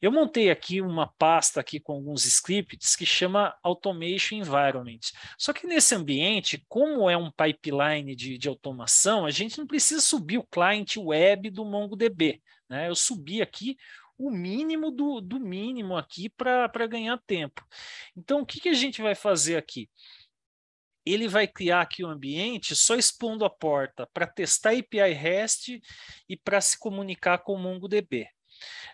Eu montei aqui uma pasta aqui com alguns scripts que chama Automation Environment. Só que nesse ambiente, como é um pipeline de, de automação, a gente não precisa subir o client web do MongoDB. Né? Eu subi aqui o mínimo do, do mínimo aqui para ganhar tempo. Então, o que, que a gente vai fazer aqui? ele vai criar aqui o um ambiente só expondo a porta para testar API REST e para se comunicar com o MongoDB.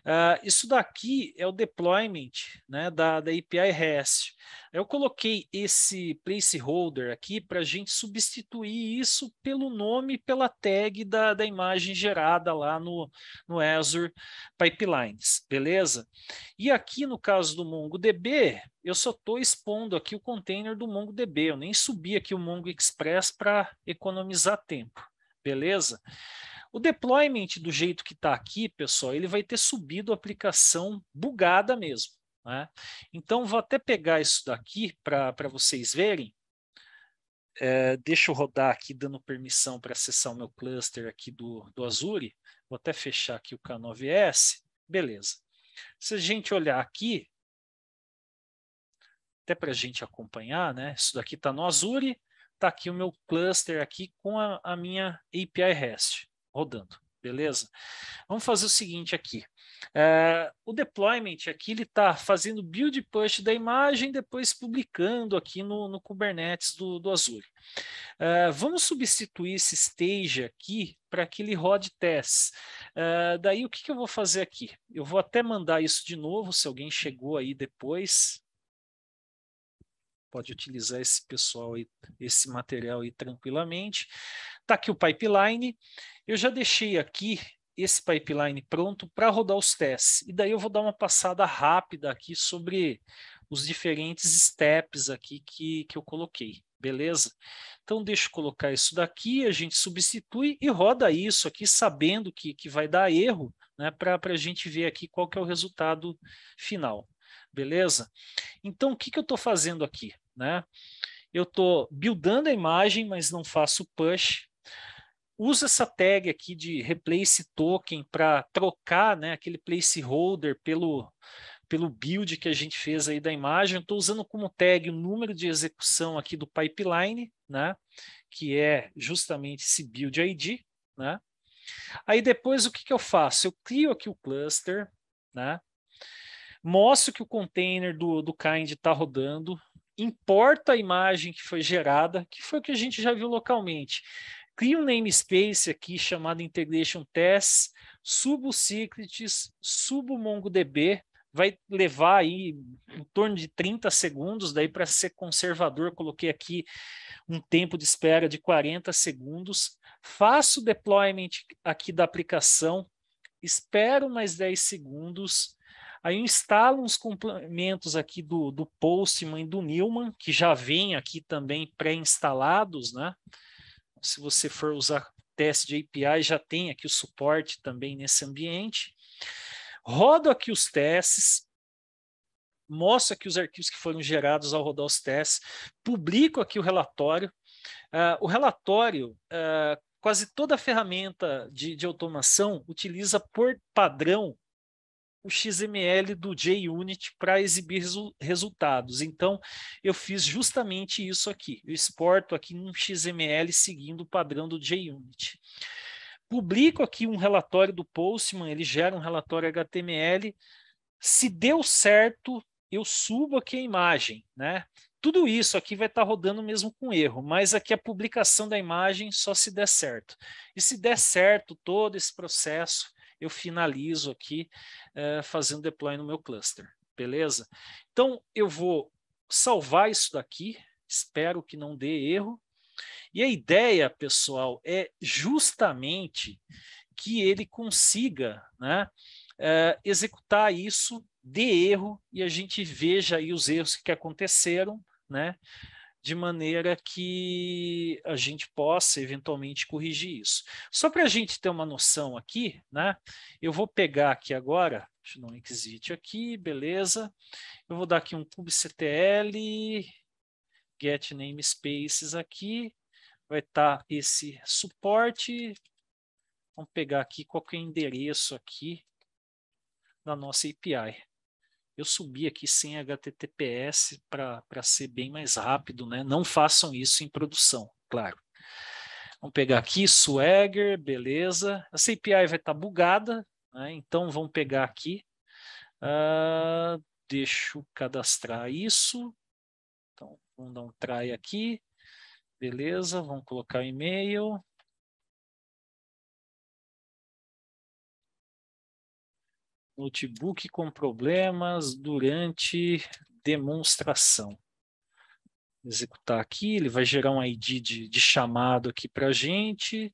Uh, isso daqui é o deployment né, da, da API REST. Eu coloquei esse placeholder aqui para a gente substituir isso pelo nome, pela tag da, da imagem gerada lá no, no Azure Pipelines, beleza? E aqui no caso do MongoDB, eu só estou expondo aqui o container do MongoDB, eu nem subi aqui o Mongo Express para economizar tempo, beleza? Beleza? O deployment do jeito que está aqui, pessoal, ele vai ter subido a aplicação bugada mesmo. Né? Então, vou até pegar isso daqui para vocês verem. É, deixa eu rodar aqui, dando permissão para acessar o meu cluster aqui do, do Azure. Vou até fechar aqui o K9S. Beleza. Se a gente olhar aqui, até para a gente acompanhar, né? Isso daqui está no Azure, está aqui o meu cluster aqui com a, a minha API REST rodando, beleza? Vamos fazer o seguinte aqui. É, o deployment aqui ele está fazendo build push da imagem, depois publicando aqui no, no Kubernetes do, do Azure. É, vamos substituir esse stage aqui para aquele Rod Test. É, daí o que, que eu vou fazer aqui? Eu vou até mandar isso de novo, se alguém chegou aí depois, pode utilizar esse pessoal aí, esse material aí tranquilamente. Está aqui o pipeline. Eu já deixei aqui esse pipeline pronto para rodar os testes. E daí eu vou dar uma passada rápida aqui sobre os diferentes steps aqui que, que eu coloquei, beleza? Então, deixa eu colocar isso daqui, a gente substitui e roda isso aqui sabendo que, que vai dar erro, né, para a gente ver aqui qual que é o resultado final, beleza? Então, o que, que eu estou fazendo aqui, né? Eu estou buildando a imagem, mas não faço push, usa essa tag aqui de replace token para trocar né, aquele placeholder pelo, pelo build que a gente fez aí da imagem. Estou usando como tag o número de execução aqui do pipeline, né, que é justamente esse build ID. Né? Aí depois o que, que eu faço? Eu crio aqui o cluster, né? mostro que o container do, do kind está rodando, importa a imagem que foi gerada, que foi o que a gente já viu localmente. Cria um namespace aqui chamado Integration Test, subo o Secrets, subo o MongoDB, vai levar aí em torno de 30 segundos, daí para ser conservador, coloquei aqui um tempo de espera de 40 segundos, faço o deployment aqui da aplicação, espero mais 10 segundos, aí instalo uns complementos aqui do, do Postman e do Newman, que já vem aqui também pré-instalados, né? se você for usar teste de API, já tem aqui o suporte também nesse ambiente. Rodo aqui os testes, mostro aqui os arquivos que foram gerados ao rodar os testes, publico aqui o relatório. Uh, o relatório, uh, quase toda a ferramenta de, de automação utiliza por padrão o XML do JUnit para exibir resu resultados. Então, eu fiz justamente isso aqui. Eu exporto aqui um XML seguindo o padrão do JUnit. Publico aqui um relatório do Postman, ele gera um relatório HTML. Se deu certo, eu subo aqui a imagem, né? Tudo isso aqui vai estar tá rodando mesmo com erro, mas aqui a publicação da imagem só se der certo. E se der certo todo esse processo, eu finalizo aqui uh, fazendo deploy no meu cluster, beleza? Então, eu vou salvar isso daqui, espero que não dê erro. E a ideia, pessoal, é justamente que ele consiga né, uh, executar isso, dê erro, e a gente veja aí os erros que aconteceram, né? de maneira que a gente possa eventualmente corrigir isso. Só para a gente ter uma noção aqui, né? Eu vou pegar aqui agora, deixa eu dar um exit aqui, beleza. Eu vou dar aqui um kubectl, get namespaces aqui, vai estar tá esse suporte. Vamos pegar aqui qualquer endereço aqui da nossa API. Eu subi aqui sem HTTPS para ser bem mais rápido, né? Não façam isso em produção, claro. Vamos pegar aqui Swagger, beleza. Essa API vai estar tá bugada, né? então vamos pegar aqui. Uh, deixa eu cadastrar isso. Então, vamos dar um try aqui. Beleza, vamos colocar o e-mail. Notebook com problemas durante demonstração. Executar aqui, ele vai gerar um ID de, de chamado aqui para a gente,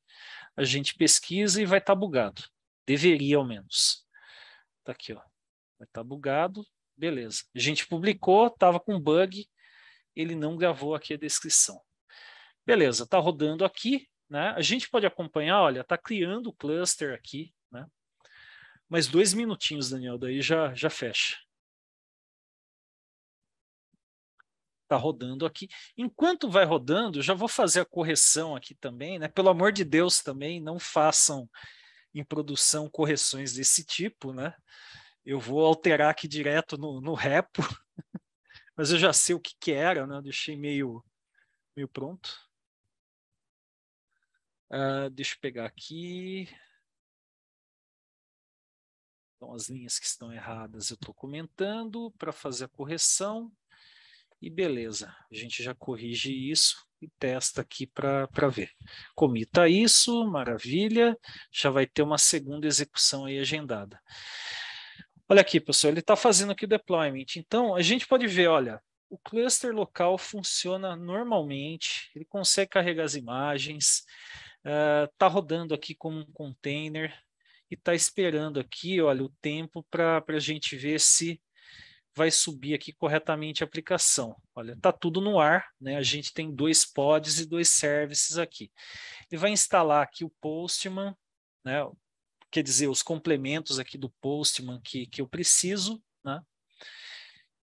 a gente pesquisa e vai estar tá bugado. Deveria, ao menos. Está aqui, ó. vai estar tá bugado, beleza. A gente publicou, estava com bug, ele não gravou aqui a descrição. Beleza, está rodando aqui, né? A gente pode acompanhar, olha, está criando o cluster aqui, mais dois minutinhos, Daniel, daí já, já fecha. Tá rodando aqui. Enquanto vai rodando, já vou fazer a correção aqui também, né? Pelo amor de Deus, também não façam em produção correções desse tipo, né? Eu vou alterar aqui direto no, no repo, mas eu já sei o que, que era, né? deixei meio, meio pronto. Uh, deixa eu pegar aqui. Então, as linhas que estão erradas eu estou comentando para fazer a correção. E beleza, a gente já corrige isso e testa aqui para ver. Comita isso, maravilha, já vai ter uma segunda execução aí agendada. Olha aqui, pessoal, ele está fazendo aqui o deployment. Então, a gente pode ver, olha, o cluster local funciona normalmente, ele consegue carregar as imagens, está ah, uh, rodando aqui como um container, e está esperando aqui, olha, o tempo para a gente ver se vai subir aqui corretamente a aplicação. Olha, está tudo no ar, né? A gente tem dois pods e dois services aqui. Ele vai instalar aqui o Postman, né? Quer dizer, os complementos aqui do Postman que, que eu preciso, né?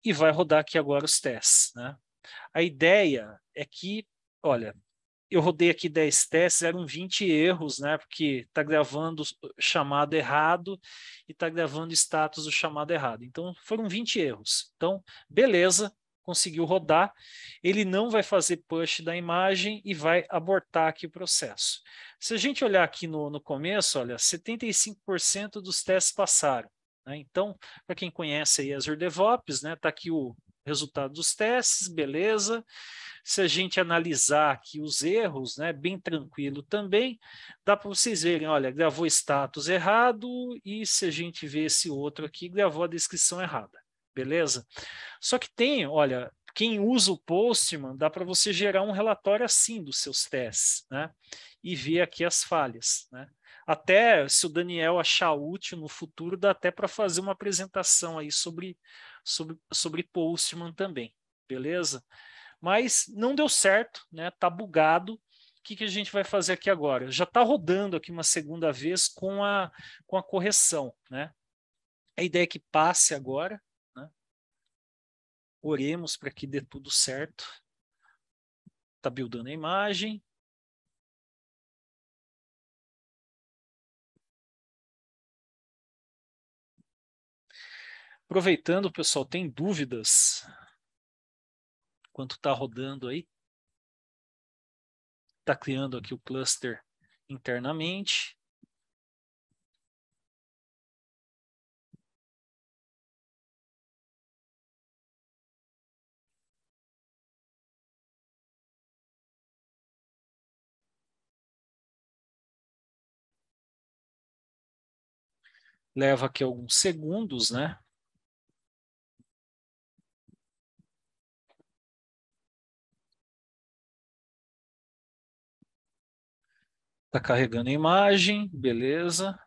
E vai rodar aqui agora os testes, né? A ideia é que, olha, eu rodei aqui 10 testes, eram 20 erros, né? Porque tá gravando chamado errado e tá gravando status do chamado errado. Então, foram 20 erros. Então, beleza, conseguiu rodar. Ele não vai fazer push da imagem e vai abortar aqui o processo. Se a gente olhar aqui no, no começo, olha, 75% dos testes passaram. Né? Então, para quem conhece aí Azure DevOps, está né, Tá aqui o, resultado dos testes, beleza. Se a gente analisar aqui os erros, né, bem tranquilo também, dá para vocês verem, olha, gravou status errado e se a gente vê esse outro aqui, gravou a descrição errada, beleza? Só que tem, olha, quem usa o Postman, dá para você gerar um relatório assim dos seus testes, né? E ver aqui as falhas, né? Até se o Daniel achar útil no futuro, dá até para fazer uma apresentação aí sobre sobre, sobre Postman também, beleza? Mas não deu certo, né? Tá bugado. O que, que a gente vai fazer aqui agora? Já está rodando aqui uma segunda vez com a, com a correção, né? A ideia é que passe agora, né? Oremos para que dê tudo certo. Tá buildando a imagem. Aproveitando, pessoal, tem dúvidas? enquanto está rodando aí? Está criando aqui o cluster internamente. leva aqui alguns segundos, né? Está carregando a imagem, beleza.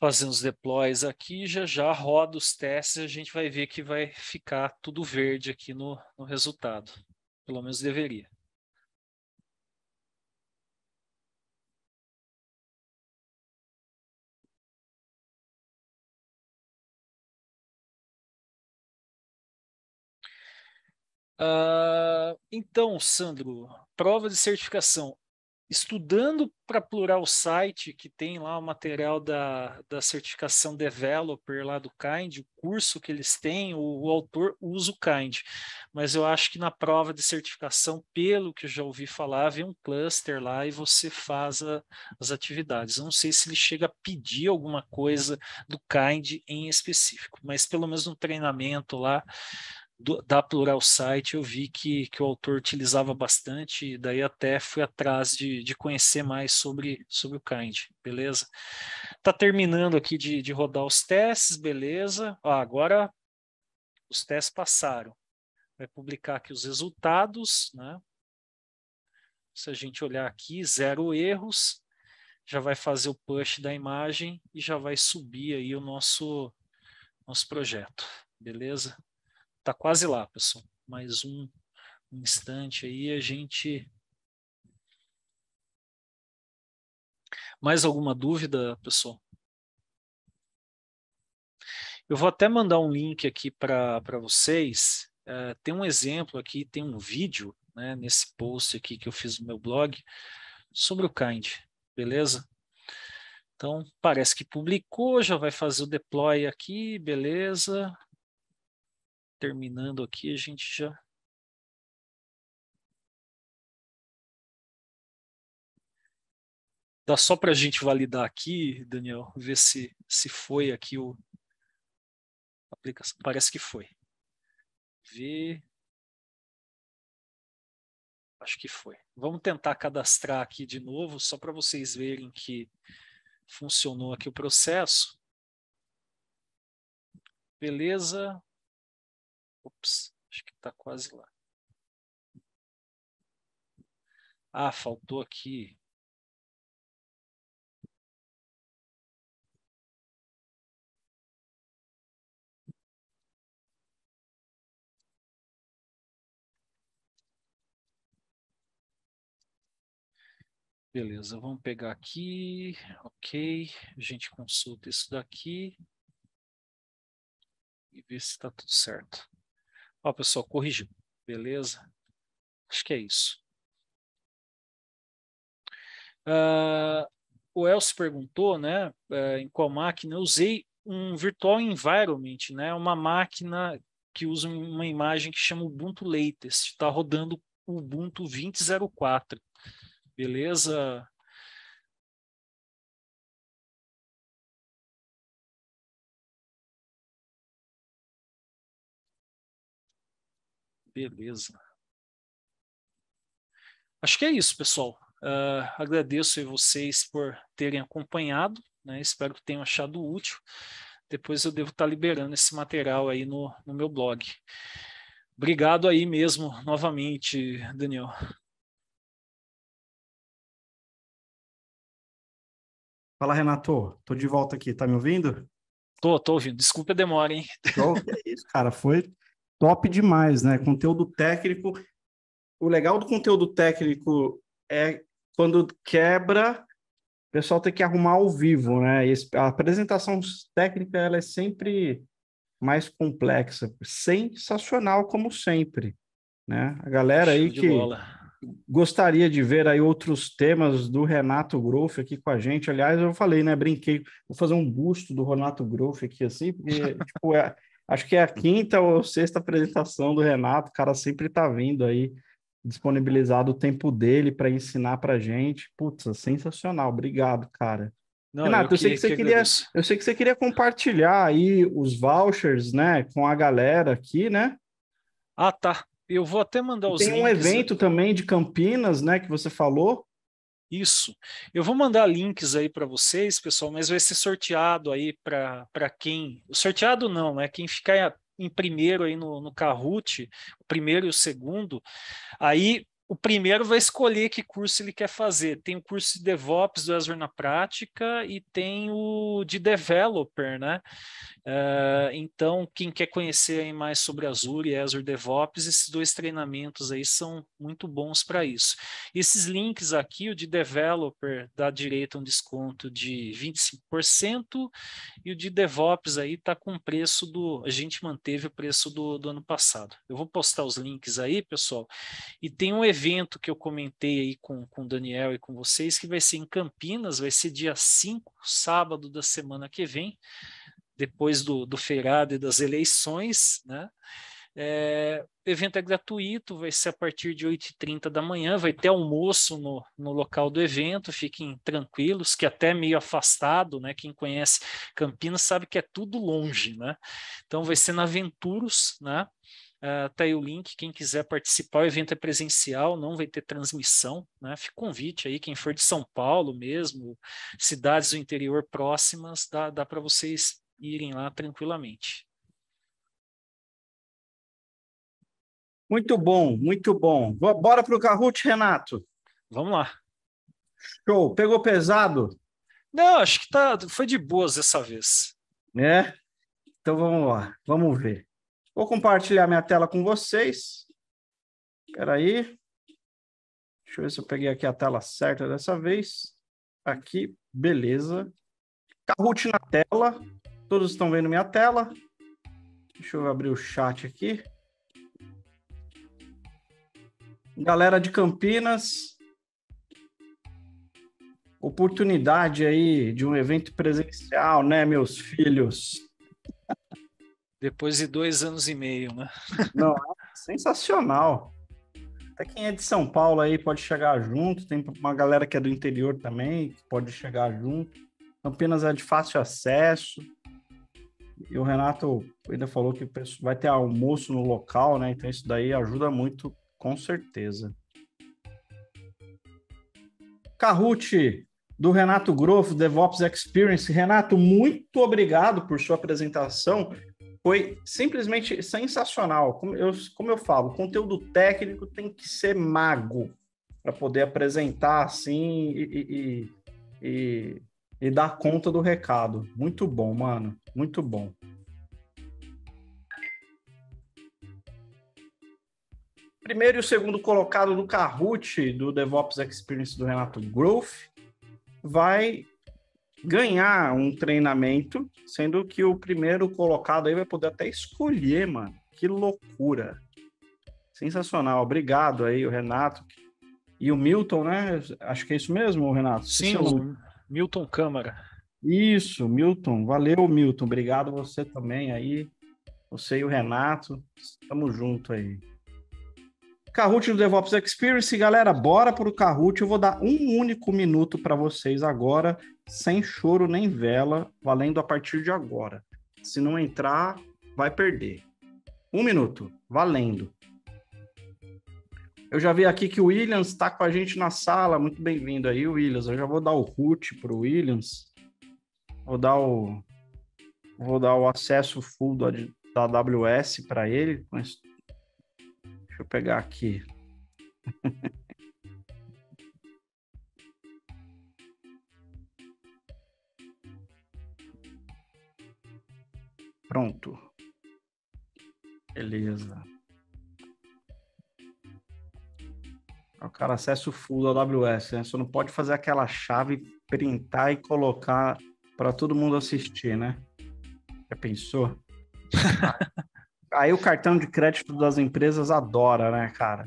Fazendo os deploys aqui, já já roda os testes e a gente vai ver que vai ficar tudo verde aqui no, no resultado. Pelo menos deveria. Uh, então, Sandro, prova de certificação. Estudando para plural site, que tem lá o material da, da certificação developer lá do Kind, o curso que eles têm, o, o autor usa o Kind. Mas eu acho que na prova de certificação, pelo que eu já ouvi falar, vem um cluster lá e você faz a, as atividades. Eu não sei se ele chega a pedir alguma coisa do Kind em específico, mas pelo menos no treinamento lá, do, da Plural Site eu vi que, que o autor utilizava bastante, e daí até fui atrás de, de conhecer mais sobre, sobre o Kind, beleza? Tá terminando aqui de, de rodar os testes, beleza? Ó, agora os testes passaram. Vai publicar aqui os resultados, né? Se a gente olhar aqui, zero erros, já vai fazer o push da imagem e já vai subir aí o nosso, nosso projeto, beleza? tá quase lá, pessoal. Mais um, um instante aí, a gente. Mais alguma dúvida, pessoal? Eu vou até mandar um link aqui para vocês. É, tem um exemplo aqui, tem um vídeo né, nesse post aqui que eu fiz no meu blog sobre o Kind, beleza? Então, parece que publicou, já vai fazer o deploy aqui, beleza? terminando aqui, a gente já. Dá só para a gente validar aqui, Daniel, ver se, se foi aqui o. A aplicação. Parece que foi. Ver. Acho que foi. Vamos tentar cadastrar aqui de novo, só para vocês verem que funcionou aqui o processo. Beleza, Ops, acho que está quase lá. Ah, faltou aqui. Beleza, vamos pegar aqui, ok. A gente consulta isso daqui e ver se está tudo certo. Ó, pessoal, corrigiu. Beleza? Acho que é isso. Uh, o Elcio perguntou, né, uh, em qual máquina eu usei um virtual environment, né, uma máquina que usa uma imagem que chama Ubuntu Latest, está rodando Ubuntu 20.04, beleza? Beleza. Acho que é isso, pessoal. Uh, agradeço a vocês por terem acompanhado. Né? Espero que tenham achado útil. Depois eu devo estar liberando esse material aí no, no meu blog. Obrigado aí mesmo, novamente, Daniel. Fala, Renato. Tô de volta aqui. Tá me ouvindo? Tô, tô ouvindo. Desculpa a demora, hein? Show, é isso, cara. Foi top demais, né? Conteúdo técnico. O legal do conteúdo técnico é quando quebra, o pessoal tem que arrumar ao vivo, né? E a apresentação técnica ela é sempre mais complexa, sensacional como sempre, né? A galera aí que gostaria de ver aí outros temas do Renato Groff aqui com a gente. Aliás, eu falei, né? Brinquei, vou fazer um busto do Renato Groff aqui assim, porque tipo, é, Acho que é a quinta ou sexta apresentação do Renato, o cara sempre está vindo aí, disponibilizado o tempo dele para ensinar a gente. Putz, sensacional, obrigado, cara. Não, Renato, eu, eu sei que, que você que queria, eu sei que você queria compartilhar aí os vouchers, né, com a galera aqui, né? Ah, tá. Eu vou até mandar os Tem links. um evento também de Campinas, né, que você falou. Isso. Eu vou mandar links aí para vocês, pessoal, mas vai ser sorteado aí para quem. O sorteado não, né? Quem ficar em primeiro aí no, no Kahoot, o primeiro e o segundo, aí o primeiro vai escolher que curso ele quer fazer. Tem o curso de DevOps do Azure na prática e tem o de Developer, né? Uh, então, quem quer conhecer mais sobre Azure e Azure DevOps, esses dois treinamentos aí são muito bons para isso. Esses links aqui, o de Developer dá direito a um desconto de 25% e o de DevOps aí está com o preço do... A gente manteve o preço do, do ano passado. Eu vou postar os links aí, pessoal. E tem um evento evento que eu comentei aí com, com o Daniel e com vocês, que vai ser em Campinas, vai ser dia 5, sábado da semana que vem, depois do, do feirado e das eleições, né? É, o evento é gratuito, vai ser a partir de 8h30 da manhã, vai ter almoço no, no local do evento, fiquem tranquilos, que até meio afastado, né? Quem conhece Campinas sabe que é tudo longe, né? Então vai ser na Venturos, né? Uh, tá aí o link, quem quiser participar, o evento é presencial, não vai ter transmissão, né? Fica o convite aí, quem for de São Paulo mesmo, cidades do interior próximas, dá, dá para vocês irem lá tranquilamente. Muito bom, muito bom. Bora para o Kahoot, Renato. Vamos lá. Show. Pegou pesado? Não, acho que tá, foi de boas dessa vez. É? Então vamos lá, vamos ver. Vou compartilhar minha tela com vocês. Espera aí. Deixa eu ver se eu peguei aqui a tela certa dessa vez. Aqui, beleza. Kahoot na tela. Todos estão vendo minha tela. Deixa eu abrir o chat aqui. Galera de Campinas, oportunidade aí de um evento presencial, né, meus filhos? Depois de dois anos e meio, né? Não, é sensacional. Até quem é de São Paulo aí pode chegar junto. Tem uma galera que é do interior também, que pode chegar junto. Campinas é de fácil acesso. E o Renato ainda falou que vai ter almoço no local, né? Então isso daí ajuda muito, com certeza. Kahoot do Renato Grofo, DevOps Experience. Renato, muito obrigado por sua apresentação foi simplesmente sensacional. Como eu, como eu falo, conteúdo técnico tem que ser mago para poder apresentar assim e, e, e, e, dar conta do recado. Muito bom, mano. Muito bom. Primeiro e o segundo colocado do Kahoot, do DevOps Experience do Renato Growth, vai ganhar um treinamento, sendo que o primeiro colocado aí vai poder até escolher, mano. Que loucura. Sensacional. Obrigado aí, o Renato. E o Milton, né? Acho que é isso mesmo, Renato. Sim, é o... Milton Câmara. Isso, Milton. Valeu, Milton. Obrigado você também aí. Você e o Renato. Tamo junto aí. Kahoot do DevOps Experience. Galera, bora para o Kahoot. Eu vou dar um único minuto para vocês agora, sem choro nem vela, valendo a partir de agora. Se não entrar, vai perder. Um minuto, valendo. Eu já vi aqui que o Williams está com a gente na sala. Muito bem-vindo aí, Williams. Eu já vou dar o root para o Williams. Vou dar o, vou dar o acesso full da, da AWS para ele. Mas Deixa eu pegar aqui. Pronto. Beleza. É o cara acessa o full da AWS, né? Você não pode fazer aquela chave, printar e colocar para todo mundo assistir, né? Já pensou? aí o cartão de crédito das empresas adora, né, cara?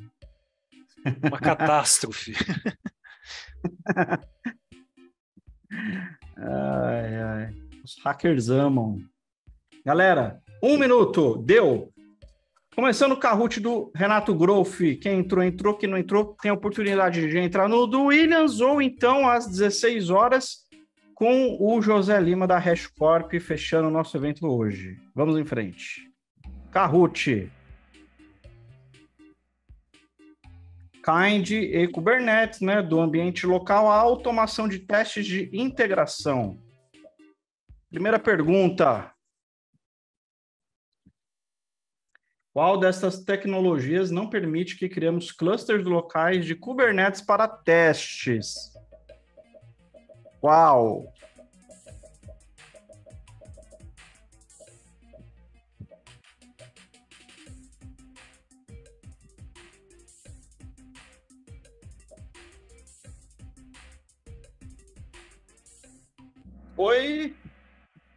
Uma catástrofe. ai, ai. Os hackers amam. Galera, um minuto, deu. Começando o Kahoot do Renato Groff. Quem entrou, entrou. Quem não entrou, tem a oportunidade de entrar no do Williams ou então às 16 horas com o José Lima da HashCorp fechando o nosso evento hoje. Vamos em frente. Kahoot, Kind e Kubernetes, né, do ambiente local à automação de testes de integração. Primeira pergunta: Qual dessas tecnologias não permite que criemos clusters locais de Kubernetes para testes? Qual? Oi,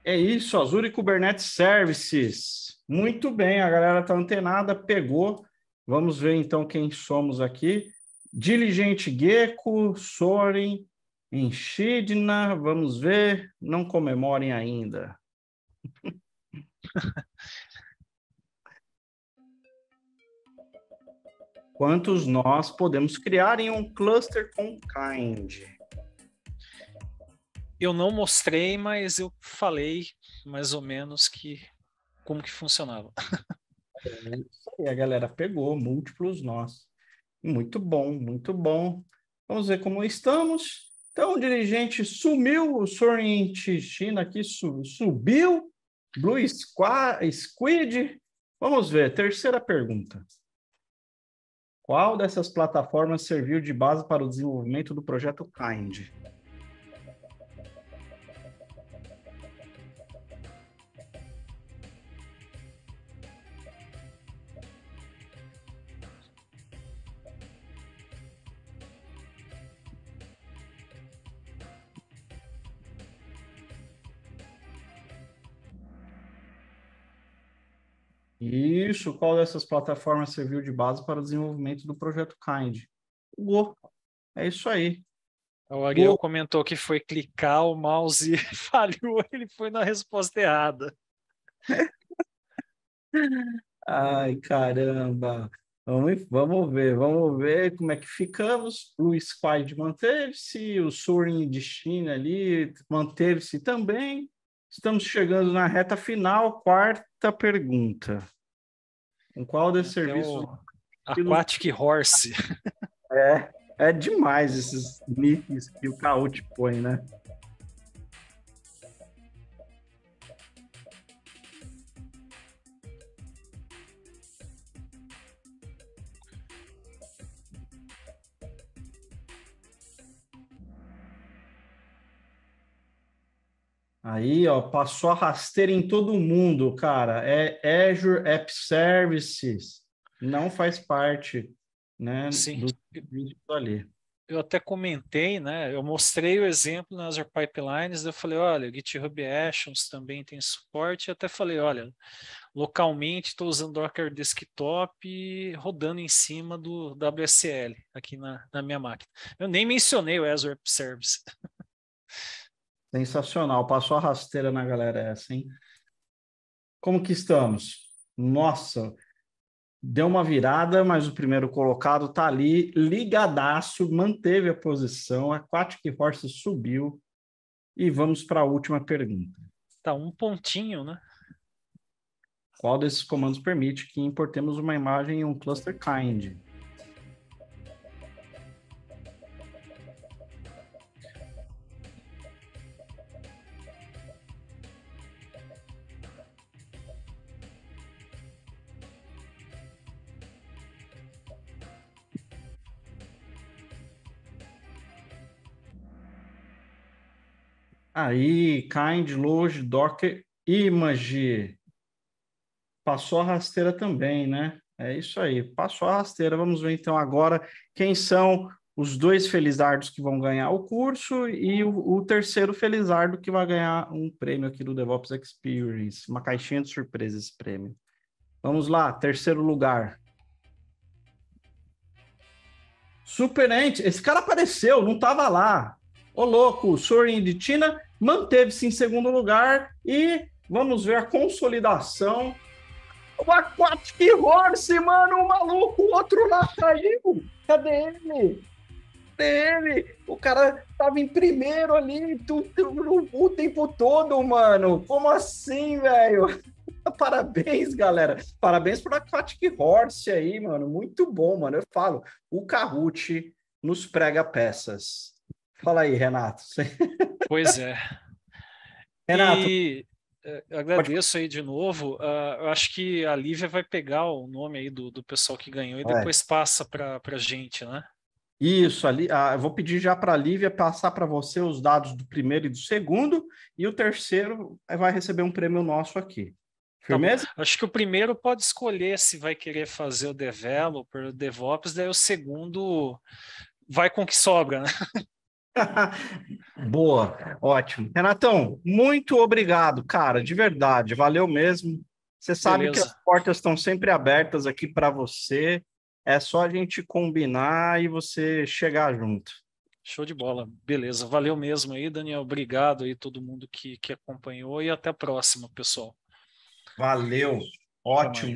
é isso, Azure Kubernetes Services. Muito bem, a galera tá antenada, pegou. Vamos ver então quem somos aqui. Diligente Gecko, Soren, Enchidna, vamos ver, não comemorem ainda. Quantos nós podemos criar em um cluster com kind? eu não mostrei, mas eu falei mais ou menos que como que funcionava. É, é isso aí, a galera pegou múltiplos nós. Muito bom, muito bom. Vamos ver como estamos. Então, o dirigente sumiu, o senhor China aqui su subiu, Blue Squid. Vamos ver, terceira pergunta. Qual dessas plataformas serviu de base para o desenvolvimento do projeto Kind? Isso, qual dessas plataformas serviu de base para o desenvolvimento do projeto Kind? Go. É isso aí. O Ariel Go. comentou que foi clicar o mouse falhou, ele foi na resposta errada. Ai, caramba. Vamos, vamos ver, vamos ver como é que ficamos. O Squad manteve-se, o Surin de China ali manteve-se também. Estamos chegando na reta final, quarta pergunta. Em qual desses então, serviços? Aquatic Horse. É, é demais esses nick que o Kahoot põe, né? Aí, ó, passou a rasteira em todo mundo, cara. É Azure App Services, não faz parte, né, Sim. do vídeo ali. Eu até comentei, né? Eu mostrei o exemplo nas Azure Pipelines, eu falei, olha, o GitHub Actions também tem suporte, e até falei, olha, localmente estou usando Docker Desktop rodando em cima do WSL aqui na, na minha máquina. Eu nem mencionei o Azure App Service. Sensacional. Passou a rasteira na galera essa, hein? Como que estamos? Nossa, deu uma virada, mas o primeiro colocado tá ali, ligadaço, manteve a posição, a Aquatic Horse subiu. E vamos para a última pergunta. Tá um pontinho, né? Qual desses comandos permite que importemos uma imagem em um cluster kind? Aí, Kind, Loge, Docker, Image. Passou a rasteira também, né? É isso aí, passou a rasteira. Vamos ver então agora quem são os dois felizardos que vão ganhar o curso e o, o terceiro felizardo que vai ganhar um prêmio aqui do DevOps Experience. Uma caixinha de surpresa esse prêmio. Vamos lá, terceiro lugar. Superente, esse cara apareceu, não estava lá. Ô louco, Sorin de Tina manteve-se em segundo lugar e vamos ver a consolidação. O Aquatic Horse, mano, o maluco, o outro lá caiu. Cadê ele? ele? O cara tava em primeiro ali tu, tu, o tempo todo, mano. Como assim, velho? Parabéns, galera. Parabéns pro Aquatic Horse aí, mano. Muito bom, mano. Eu falo, o Kahoot nos prega peças. Fala aí, Renato. Pois é. Renato. E é, agradeço aí de novo. Uh, eu acho que a Lívia vai pegar o nome aí do, do pessoal que ganhou e é. depois passa para a gente, né? Isso, ali, ah, eu vou pedir já para a Lívia passar para você os dados do primeiro e do segundo, e o terceiro vai receber um prêmio nosso aqui. Tá Firmeza? Tá Acho que o primeiro pode escolher se vai querer fazer o developer, o DevOps, daí o segundo vai com o que sobra, né? Boa, ótimo. Renatão, muito obrigado, cara, de verdade, valeu mesmo. Você sabe Beleza. que as portas estão sempre abertas aqui para você. É só a gente combinar e você chegar junto. Show de bola. Beleza. Valeu mesmo aí, Daniel. Obrigado aí todo mundo que, que acompanhou e até a próxima, pessoal. Valeu. Ótimo.